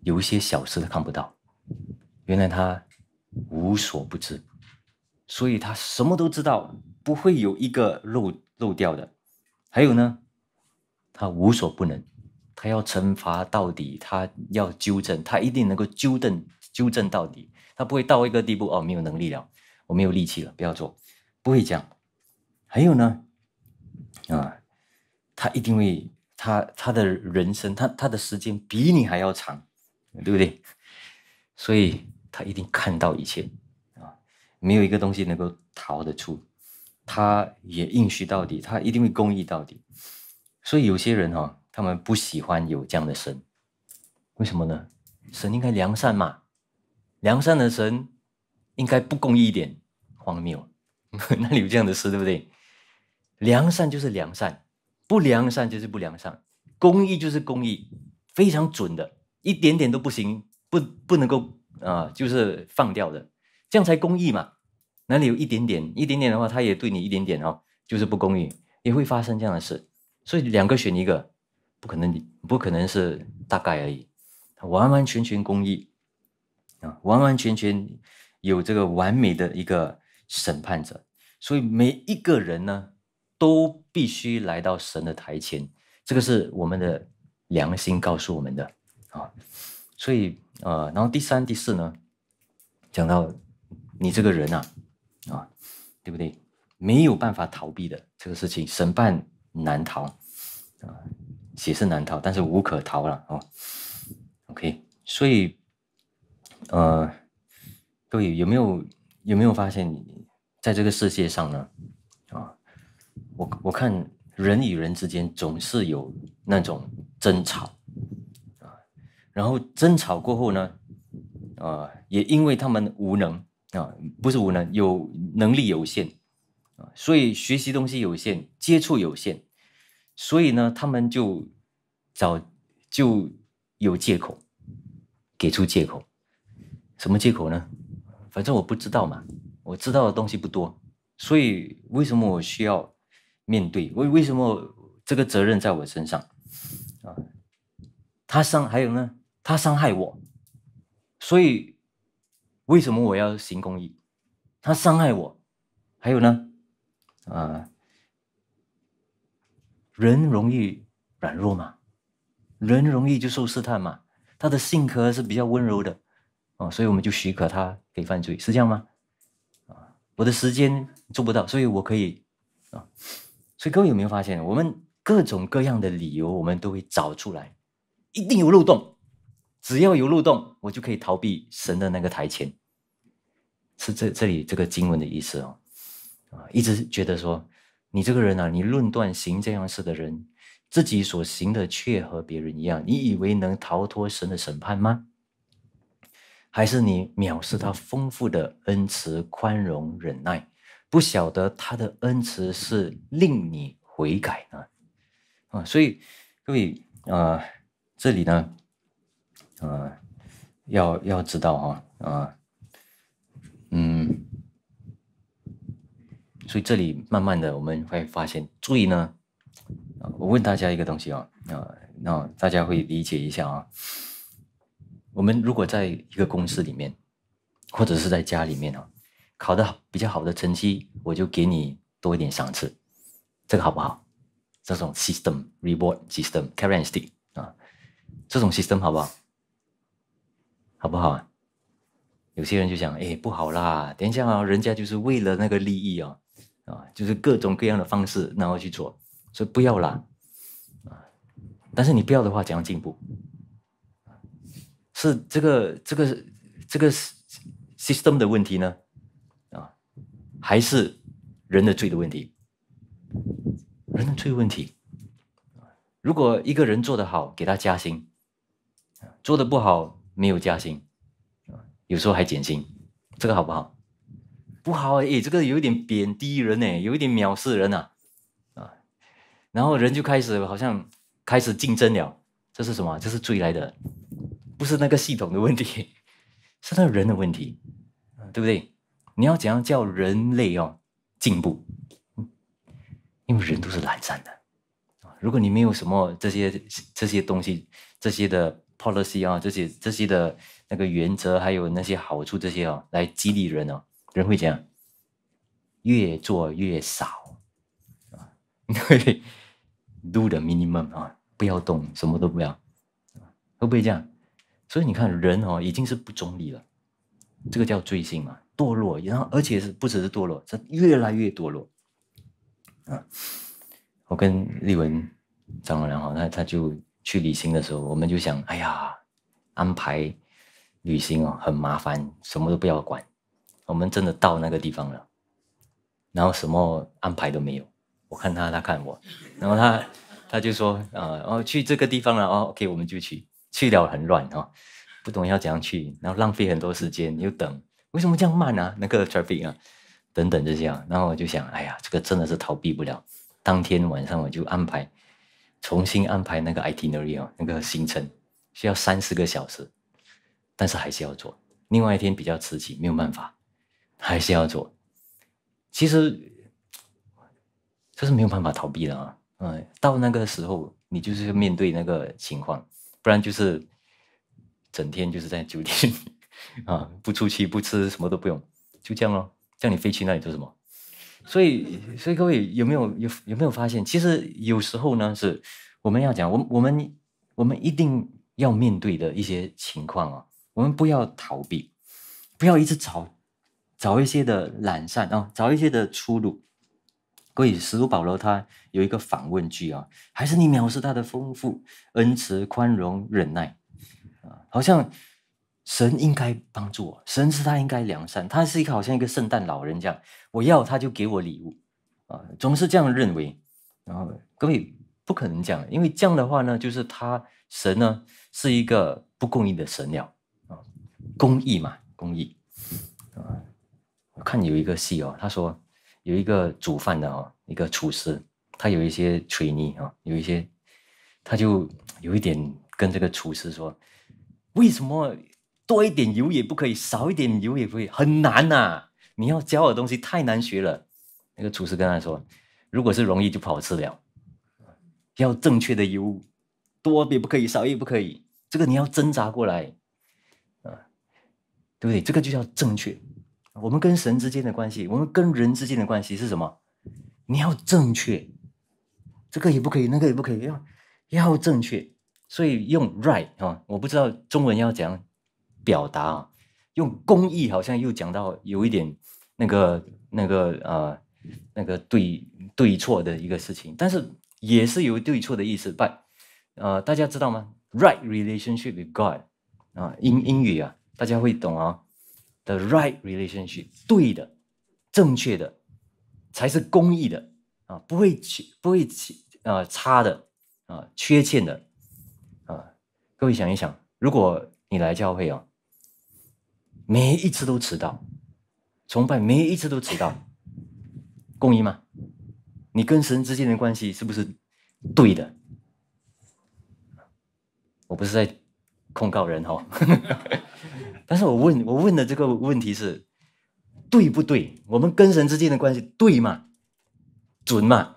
Speaker 1: 有一些小事他看不到，原来他无所不知，所以他什么都知道，不会有一个漏漏掉的。还有呢，他无所不能，他要惩罚到底，他要纠正，他一定能够纠正纠正到底，他不会到一个地步哦，没有能力了，我没有力气了，不要做，不会这样。还有呢，啊，他一定会，他他的人生，他他的时间比你还要长。对不对？所以他一定看到一切啊，没有一个东西能够逃得出。他也应许到底，他一定会公义到底。所以有些人哈，他们不喜欢有这样的神，为什么呢？神应该良善嘛，良善的神应该不公义一点，荒谬。哪里有这样的事？对不对？良善就是良善，不良善就是不良善，公义就是公义，非常准的。一点点都不行，不不能够啊，就是放掉的，这样才公义嘛。哪里有一点点，一点点的话，他也对你一点点哦，就是不公义，也会发生这样的事。所以两个选一个，不可能，不可能是大概而已，完完全全公义啊，完完全全有这个完美的一个审判者。所以每一个人呢，都必须来到神的台前，这个是我们的良心告诉我们的。啊，所以呃，然后第三、第四呢，讲到你这个人啊，啊，对不对？没有办法逃避的这个事情，神办难逃啊，死是难逃，但是无可逃了哦。OK，所以呃，各位有没有有没有发现，在这个世界上呢，啊，我我看人与人之间总是有那种争吵。然后争吵过后呢，啊，也因为他们无能啊，不是无能，有能力有限，啊，所以学习东西有限，接触有限，所以呢，他们就找就有借口，给出借口，什么借口呢？反正我不知道嘛，我知道的东西不多，所以为什么我需要面对？为为什么这个责任在我身上？啊，他伤还有呢？他伤害我，所以为什么我要行公益？他伤害我，还有呢，啊，人容易软弱嘛，人容易就受试探嘛，他的性格是比较温柔的，哦，所以我们就许可他可以犯罪，是这样吗？啊，我的时间做不到，所以我可以啊，所以各位有没有发现，我们各种各样的理由，我们都会找出来，一定有漏洞。只要有漏洞，我就可以逃避神的那个台前，是这这里这个经文的意思哦，啊，一直觉得说你这个人啊，你论断行这样事的人，自己所行的却和别人一样，你以为能逃脱神的审判吗？还是你藐视他丰富的恩慈、宽容、忍耐，不晓得他的恩慈是令你悔改呢？啊，所以各位啊，这里呢。呃，要要知道哈，啊，嗯，所以这里慢慢的我们会发现，注意呢，我问大家一个东西啊，啊，那大家会理解一下啊，我们如果在一个公司里面，或者是在家里面啊，考的比较好的成绩，我就给你多一点赏赐，这个好不好？这种 system reward system characteristic 啊，这种 system 好不好？好不好？有些人就想，哎，不好啦，等一下啊，人家就是为了那个利益啊，啊，就是各种各样的方式，然后去做，所以不要啦，啊，但是你不要的话，怎样进步？是这个这个这个 system 的问题呢？啊，还是人的罪的问题？人的罪问题？如果一个人做得好，给他加薪；做得不好。没有加薪，有时候还减薪，这个好不好？不好哎，这个有一点贬低人呢，有一点藐视人啊，啊，然后人就开始好像开始竞争了，这是什么？这是追来的，不是那个系统的问题，是那人的问题，对不对？你要怎样叫人类哦进步？因为人都是懒散的，如果你没有什么这些这些东西这些的。policy 啊，这些这些的那个原则，还有那些好处，这些啊，来激励人哦，人会怎样？越做越少，啊，因为 do the minimum 啊，不要动，什么都不要，会不会这样？所以你看，人哦，已经是不中立了，这个叫追星嘛，堕落，然后而且是不只是堕落，是越来越堕落。啊，我跟丽文讲了然后，他他就。去旅行的时候，我们就想，哎呀，安排旅行哦，很麻烦，什么都不要管。我们真的到那个地方了，然后什么安排都没有。我看他，他看我，然后他 他就说，呃，哦，去这个地方了，哦，OK，我们就去。去了很乱哦，不懂要怎样去，然后浪费很多时间又等，为什么这样慢啊？那个 t r a f i c 啊，等等这些。然后我就想，哎呀，这个真的是逃避不了。当天晚上我就安排。重新安排那个 itinerary 哦，那个行程需要三十个小时，但是还是要做。另外一天比较刺激，没有办法，还是要做。其实这是没有办法逃避的啊！嗯，到那个时候你就是要面对那个情况，不然就是整天就是在酒店 啊，不出去，不吃，什么都不用，就这样咯，叫你飞去那里做什么？所以，所以各位有没有有有没有发现，其实有时候呢，是我们要讲，我我们我们一定要面对的一些情况啊，我们不要逃避，不要一直找找一些的懒散啊，找一些的出路。各位，使徒保罗他有一个反问句啊，还是你藐视他的丰富、恩慈、宽容、忍耐啊？好像。神应该帮助我。神是他应该良善，他是一个好像一个圣诞老人这样，我要他就给我礼物啊，总是这样认为。然后各位不可能这样，因为这样的话呢，就是他神呢是一个不公义的神了啊，公义嘛，公义啊。我看有一个戏哦，他说有一个煮饭的哦，一个厨师，他有一些水泥啊，有一些，他就有一点跟这个厨师说，为什么？多一点油也不可以，少一点油也不可以，很难呐！你要教的东西太难学了。那个厨师跟他说：“如果是容易就不好吃了，要正确的油，多也不可以，少也不可以，这个你要挣扎过来，啊，对不对？这个就叫正确。我们跟神之间的关系，我们跟人之间的关系是什么？你要正确，这个也不可以，那个也不可以，要要正确。所以用 right 啊，我不知道中文要讲。”表达啊，用公益好像又讲到有一点那个那个呃那个对对错的一个事情，但是也是有对错的意思。But，呃，大家知道吗？Right relationship with God 啊，英英语啊，大家会懂啊。The right relationship，对的、正确的才是公益的啊，不会缺、不会啊差的啊、缺陷的啊。各位想一想，如果你来教会啊。每一次都迟到，崇拜每一次都迟到，公义吗？你跟神之间的关系是不是对的？我不是在控告人哦，但是我问我问的这个问题是：对不对？我们跟神之间的关系对吗？准吗？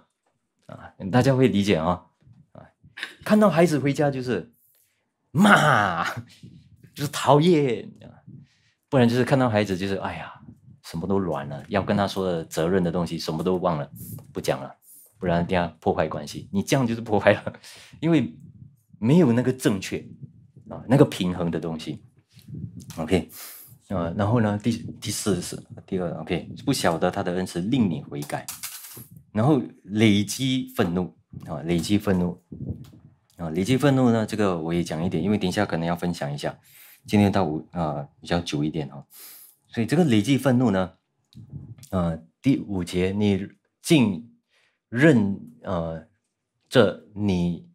Speaker 1: 啊，大家会理解啊！啊，看到孩子回家就是骂，就是讨厌。不然就是看到孩子就是哎呀，什么都软了，要跟他说的责任的东西什么都忘了，不讲了，不然等下破坏关系。你这样就是破坏了，因为没有那个正确啊，那个平衡的东西。OK，啊，然后呢，第第四是第二 OK，不晓得他的恩慈令你悔改，然后累积愤怒啊，累积愤怒啊，累积愤怒呢，这个我也讲一点，因为等一下可能要分享一下。今天到五啊比较久一点哈，所以这个累积愤怒呢，啊第五节你尽任呃这你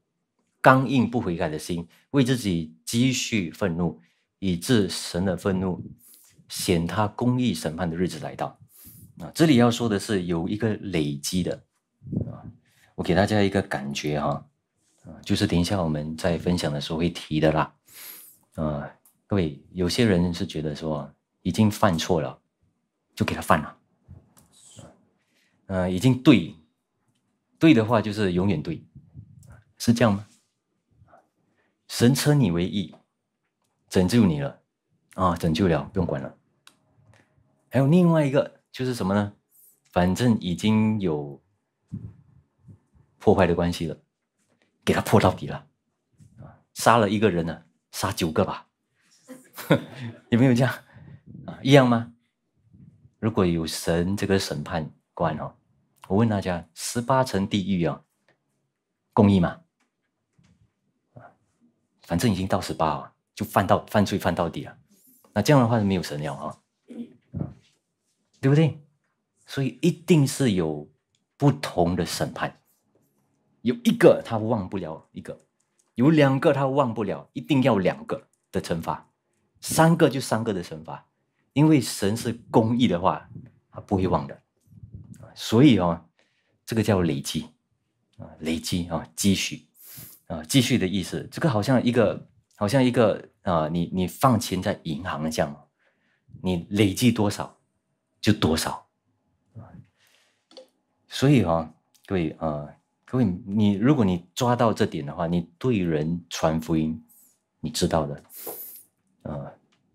Speaker 1: 刚硬不悔改的心为自己积蓄愤怒，以致神的愤怒显他公义审判的日子来到啊。这里要说的是有一个累积的啊，我给大家一个感觉哈，啊就是等一下我们在分享的时候会提的啦，啊。各位，有些人是觉得说已经犯错了，就给他犯了，嗯，已经对，对的话就是永远对，是这样吗？神称你为义，拯救你了啊，拯救了，不用管了。还有另外一个就是什么呢？反正已经有破坏的关系了，给他破到底了，杀了一个人呢，杀九个吧。有没有这样啊？一样吗？如果有神这个审判官哦，我问大家，十八层地狱啊，公义吗？反正已经到十八了，就犯到犯罪犯到底了。那这样的话是没有神了啊，对不对？所以一定是有不同的审判，有一个他忘不了，一个有两个他忘不了一定要两个的惩罚。三个就三个的惩罚，因为神是公义的话，他不会忘的，所以哦，这个叫累积啊，累积啊，积蓄啊，积蓄的意思，这个好像一个好像一个啊，你你放钱在银行这样，你累积多少就多少所以啊，各位啊，各位你如果你抓到这点的话，你对人传福音，你知道的。呃，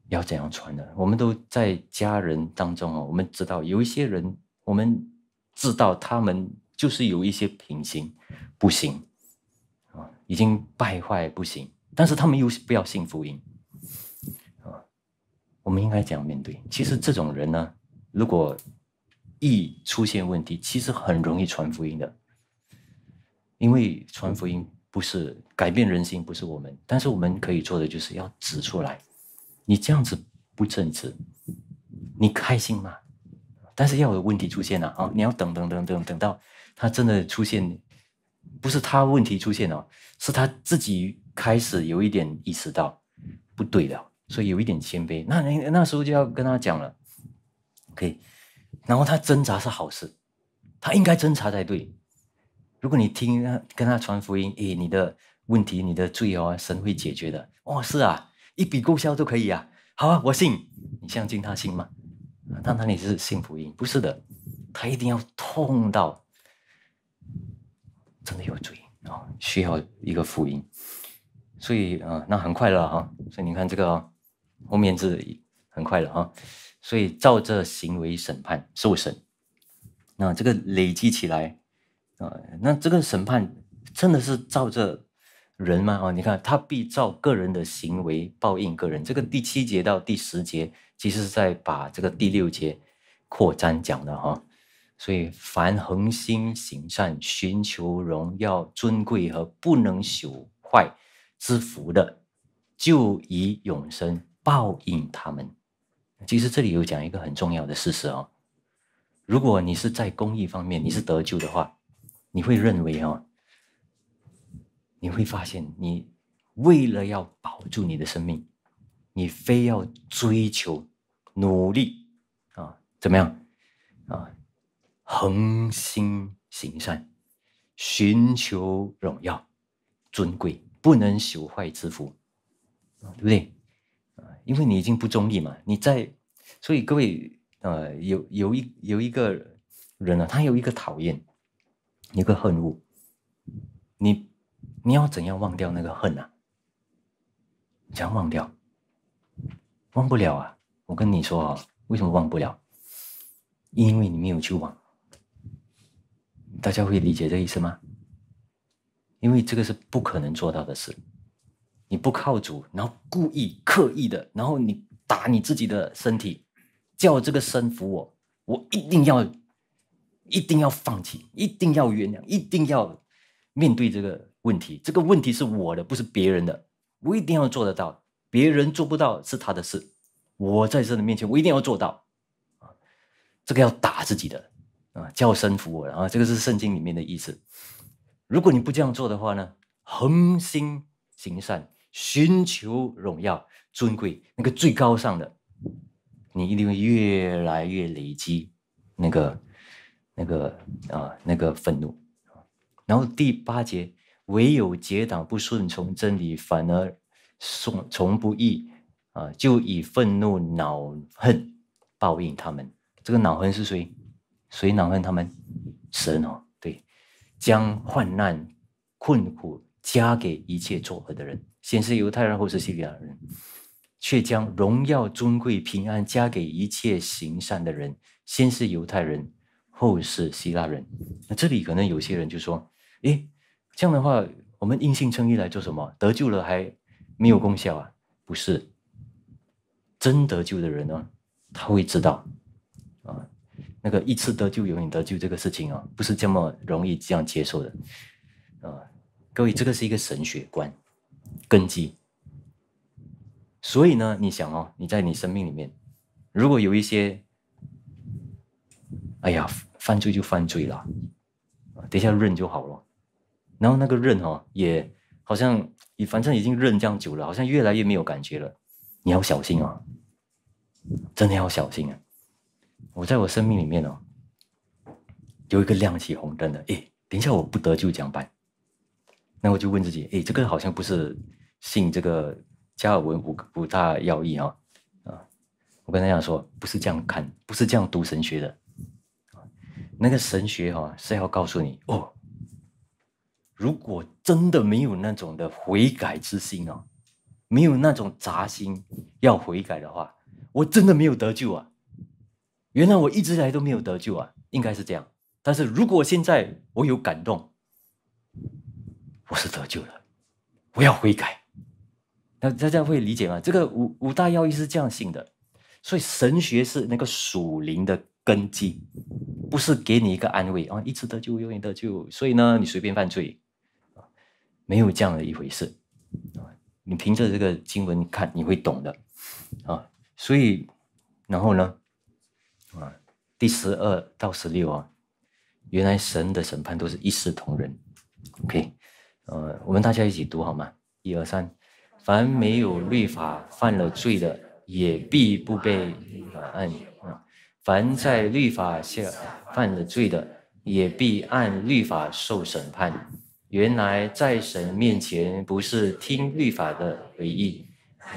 Speaker 1: 要怎样传的？我们都在家人当中啊，我们知道有一些人，我们知道他们就是有一些品行不行啊，已经败坏不行，但是他们又不要信福音啊。我们应该怎样面对？其实这种人呢，如果易出现问题，其实很容易传福音的，因为传福音不是改变人心，不是我们，但是我们可以做的就是要指出来。你这样子不正直，你开心吗？但是要有问题出现了哦，你要等等等等，等到他真的出现，不是他问题出现了，是他自己开始有一点意识到不对了，所以有一点谦卑。那那那时候就要跟他讲了，可以。然后他挣扎是好事，他应该挣扎才对。如果你听他跟他传福音，诶，你的问题、你的罪哦，神会解决的。哦，是啊。一笔勾销都可以啊，好啊，我信你相信他信吗？他哪里是信福音？不是的，他一定要痛到真的有罪啊，需要一个福音。所以啊，那很快了哈。所以你看这个后面是很快了哈。所以照着行为审判受审，那这个累积起来啊，那这个审判真的是照着。人嘛，哦，你看他必照个人的行为报应个人。这个第七节到第十节，其实是在把这个第六节扩展讲的哈。所以，凡恒心行善、寻求荣耀、尊贵和不能朽坏之福的，就以永生报应他们。其实这里有讲一个很重要的事实哦，如果你是在公益方面你是得救的话，你会认为哦，你会发现，你为了要保住你的生命，你非要追求、努力啊？怎么样啊？恒心行善，寻求荣耀、尊贵，不能朽坏之福，对不对？啊，因为你已经不中立嘛。你在，所以各位，呃，有有一有一个人啊，他有一个讨厌，一个恨物，你。你要怎样忘掉那个恨呢？怎样忘掉？忘不了啊！我跟你说啊，为什么忘不了？因为你没有去忘。大家会理解这意思吗？因为这个是不可能做到的事。你不靠主，然后故意刻意的，然后你打你自己的身体，叫这个神服我，我一定要，一定要放弃，一定要原谅，一定要面对这个。问题，这个问题是我的，不是别人的。我一定要做得到，别人做不到是他的事。我在神的面前，我一定要做到啊！这个要打自己的啊，叫神服我啊！这个是圣经里面的意思。如果你不这样做的话呢，恒心行善，寻求荣耀尊贵那个最高尚的，你一定会越来越累积那个那个啊那个愤怒然后第八节。唯有结党不顺从真理，反而从从不义啊，就以愤怒恼恨报应他们。这个恼恨是谁？谁恼恨他们？神哦，对，将患难、困苦加给一切作恶的人，先是犹太人，后是希亚人；却将荣耀、尊贵、平安加给一切行善的人，先是犹太人，后是希腊人。那这里可能有些人就说：“诶。这样的话，我们硬性称义来做什么？得救了还没有功效啊？不是，真得救的人呢，他会知道啊。那个一次得救永远得救这个事情啊，不是这么容易这样接受的啊。各位，这个是一个神学观根基。所以呢，你想哦，你在你生命里面，如果有一些，哎呀，犯罪就犯罪了，等一下认就好了。然后那个刃哦，也好像已反正已经刃这样久了，好像越来越没有感觉了。你要小心哦，真的要小心啊！我在我生命里面哦，有一个亮起红灯的。哎，等一下我不得就讲办？那我就问自己：哎，这个好像不是信这个加尔文五五大要义啊、啊！我跟大家说，不是这样看，不是这样读神学的。那个神学哈是要告诉你哦。如果真的没有那种的悔改之心哦，没有那种杂心要悔改的话，我真的没有得救啊！原来我一直来都没有得救啊，应该是这样。但是如果现在我有感动，我是得救了，我要悔改。那大家会理解吗？这个五五大要义是这样性的，所以神学是那个属灵的根基，不是给你一个安慰啊，一直得救永远得救，所以呢，你随便犯罪。没有这样的一回事，啊！你凭着这个经文看，你会懂的，啊！所以，然后呢，啊，第十二到十六啊，原来神的审判都是一视同仁，OK，呃，我们大家一起读好吗？一二三，凡没有律法犯了罪的，也必不被法按；啊，凡在律法下犯了罪的，也必按律法受审判。原来在神面前，不是听律法的为义，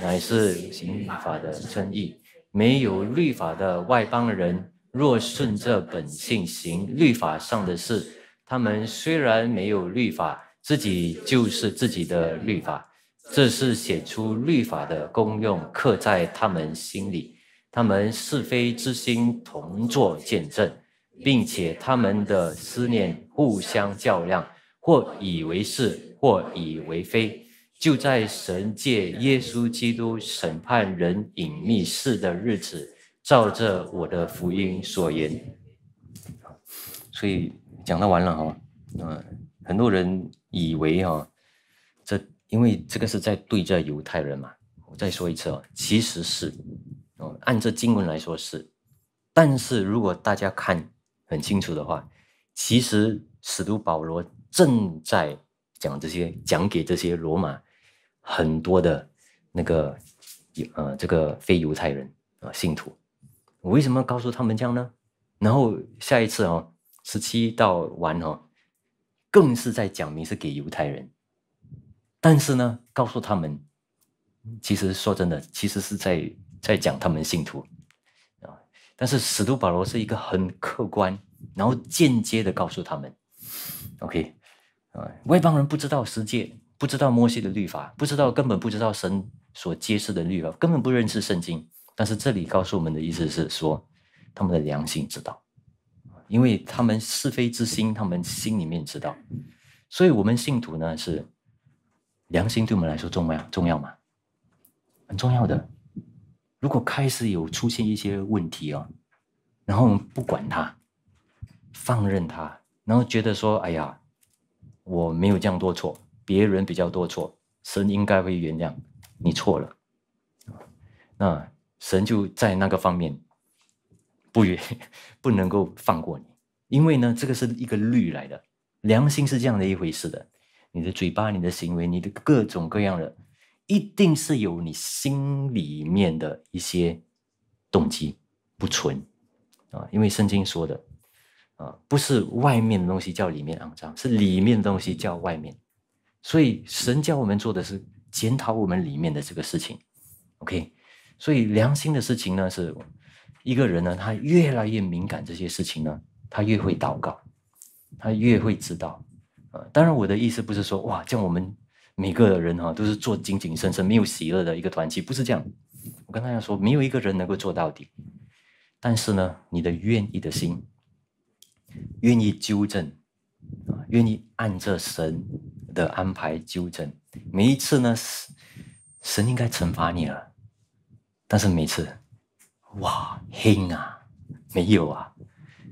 Speaker 1: 乃是行律法的称义。没有律法的外邦人，若顺着本性行律法上的事，他们虽然没有律法，自己就是自己的律法。这是显出律法的功用，刻在他们心里，他们是非之心同作见证，并且他们的思念互相较量。或以为是，或以为非。就在神借耶稣基督审判人隐秘事的日子，照着我的福音所言。所以讲到完了哈，嗯，很多人以为哈，这因为这个是在对着犹太人嘛。我再说一次哦，其实是哦，按着经文来说是，但是如果大家看很清楚的话，其实使徒保罗。正在讲这些，讲给这些罗马很多的那个呃，这个非犹太人啊信徒，我为什么要告诉他们这样呢？然后下一次哦，十七到完哦，更是在讲明是给犹太人，但是呢，告诉他们，其实说真的，其实是在在讲他们信徒啊。但是使徒保罗是一个很客观，然后间接的告诉他们，OK。外邦人不知道世界，不知道摩西的律法，不知道根本不知道神所揭示的律法，根本不认识圣经。但是这里告诉我们的意思是说，他们的良心知道，因为他们是非之心，他们心里面知道。所以，我们信徒呢是良心对我们来说重要重要吗？很重要的。如果开始有出现一些问题哦，然后我们不管他，放任他，然后觉得说：“哎呀。”我没有这样多错，别人比较多错，神应该会原谅你错了，那神就在那个方面不允，不能够放过你，因为呢，这个是一个律来的，良心是这样的一回事的，你的嘴巴，你的行为，你的各种各样的，一定是有你心里面的一些动机不纯啊，因为圣经说的。啊，不是外面的东西叫里面肮脏，是里面的东西叫外面。所以神教我们做的是检讨我们里面的这个事情。OK，所以良心的事情呢，是一个人呢，他越来越敏感这些事情呢，他越会祷告，他越会知道。啊，当然我的意思不是说哇，像我们每个人哈，都是做谨谨慎慎、没有喜乐的一个团体，不是这样。我跟大家说，没有一个人能够做到底。但是呢，你的愿意的心。愿意纠正愿意按着神的安排纠正。每一次呢，神应该惩罚你了，但是每次，哇，黑啊，没有啊，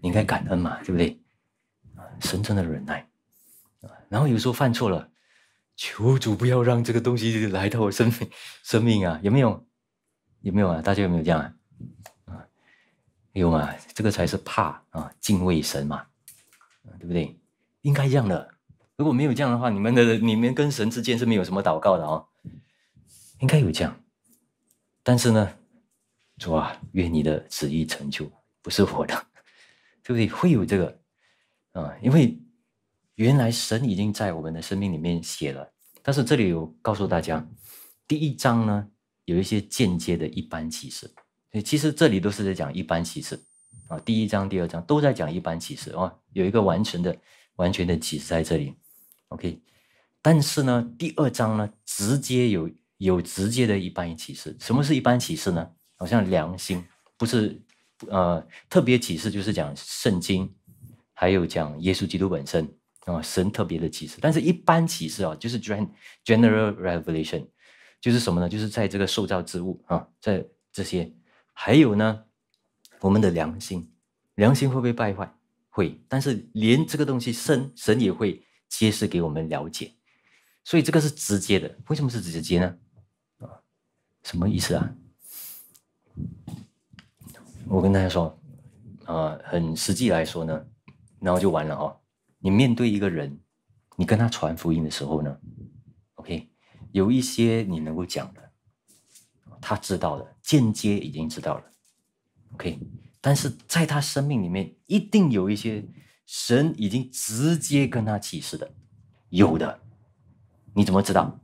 Speaker 1: 你应该感恩嘛，对不对？神真的忍耐然后有时候犯错了，求主不要让这个东西来到我生命，生命啊，有没有？有没有啊？大家有没有这样啊？有嘛？这个才是怕啊，敬畏神嘛，对不对？应该这样的。如果没有这样的话，你们的你们跟神之间是没有什么祷告的哦。应该有这样。但是呢，主啊，愿你的旨意成就，不是我的，对不对？会有这个啊，因为原来神已经在我们的生命里面写了。但是这里有告诉大家，第一章呢，有一些间接的一般启示。所以其实这里都是在讲一般启示啊，第一章、第二章都在讲一般启示啊，有一个完全的、完全的启示在这里，OK。但是呢，第二章呢，直接有有直接的一般启示。什么是一般启示呢？好像良心不是呃特别启示，就是讲圣经，还有讲耶稣基督本身啊，神特别的启示。但是一般启示啊，就是 general general revelation，就是什么呢？就是在这个受造之物啊，在这些。还有呢，我们的良心，良心会不会败坏？会。但是连这个东西，神神也会揭示给我们了解，所以这个是直接的。为什么是直接呢？什么意思啊？我跟大家说，啊，很实际来说呢，然后就完了哦。你面对一个人，你跟他传福音的时候呢，OK，有一些你能够讲的。他知道的，间接已经知道了，OK。但是在他生命里面，一定有一些神已经直接跟他启示的，有的。你怎么知道？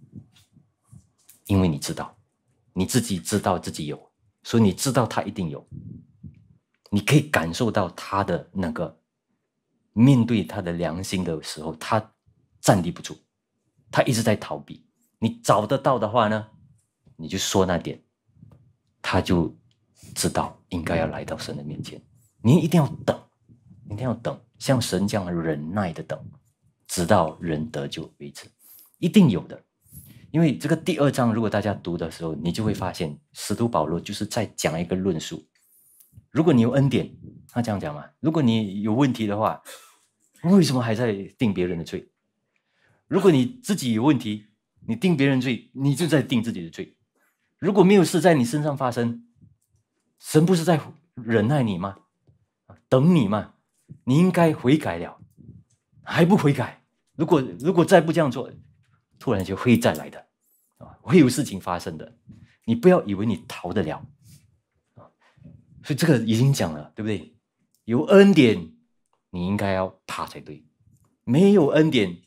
Speaker 1: 因为你知道，你自己知道自己有，所以你知道他一定有。你可以感受到他的那个面对他的良心的时候，他站立不住，他一直在逃避。你找得到的话呢，你就说那点。他就知道应该要来到神的面前，你一定要等，一定要等，像神这样忍耐的等，直到人得救为止，一定有的。因为这个第二章，如果大家读的时候，你就会发现，使徒保罗就是在讲一个论述。如果你有恩典，他这样讲嘛；如果你有问题的话，为什么还在定别人的罪？如果你自己有问题，你定别人罪，你就在定自己的罪。如果没有事在你身上发生，神不是在忍耐你吗？啊，等你嘛，你应该悔改了，还不悔改？如果如果再不这样做，突然就会再来的，啊，会有事情发生的。你不要以为你逃得了，啊，所以这个已经讲了，对不对？有恩典，你应该要怕才对；没有恩典，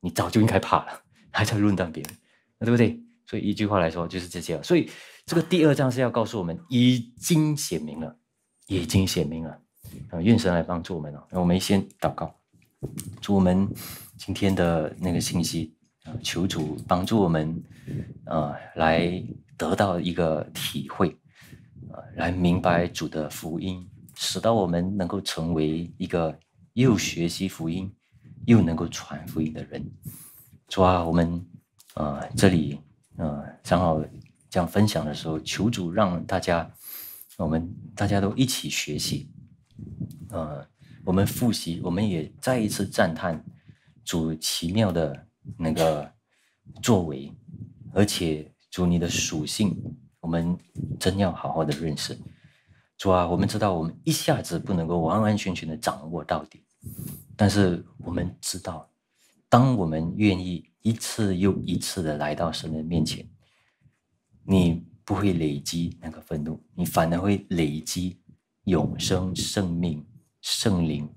Speaker 1: 你早就应该怕了，还在论断别人，对不对？所以一句话来说就是这些，所以这个第二章是要告诉我们，已经写明了，已经写明了，啊，愿神来帮助我们哦。我们先祷告，祝我们今天的那个信息，啊，求主帮助我们，啊，来得到一个体会，啊，来明白主的福音，使到我们能够成为一个又学习福音，又能够传福音的人。主啊，我们啊，这里。呃，长老讲分享的时候，求主让大家，我们大家都一起学习。呃，我们复习，我们也再一次赞叹主奇妙的那个作为，而且主你的属性，我们真要好好的认识。主啊，我们知道我们一下子不能够完完全全的掌握到底，但是我们知道，当我们愿意。一次又一次的来到神的面前，你不会累积那个愤怒，你反而会累积永生圣命圣灵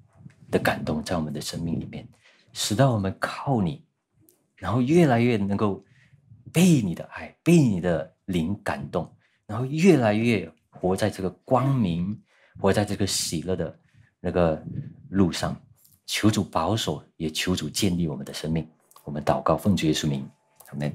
Speaker 1: 的感动在我们的生命里面，使得我们靠你，然后越来越能够被你的爱、被你的灵感动，然后越来越活在这个光明、活在这个喜乐的那个路上。求主保守，也求主建立我们的生命。我们祷告，奉主耶稣名，阿门。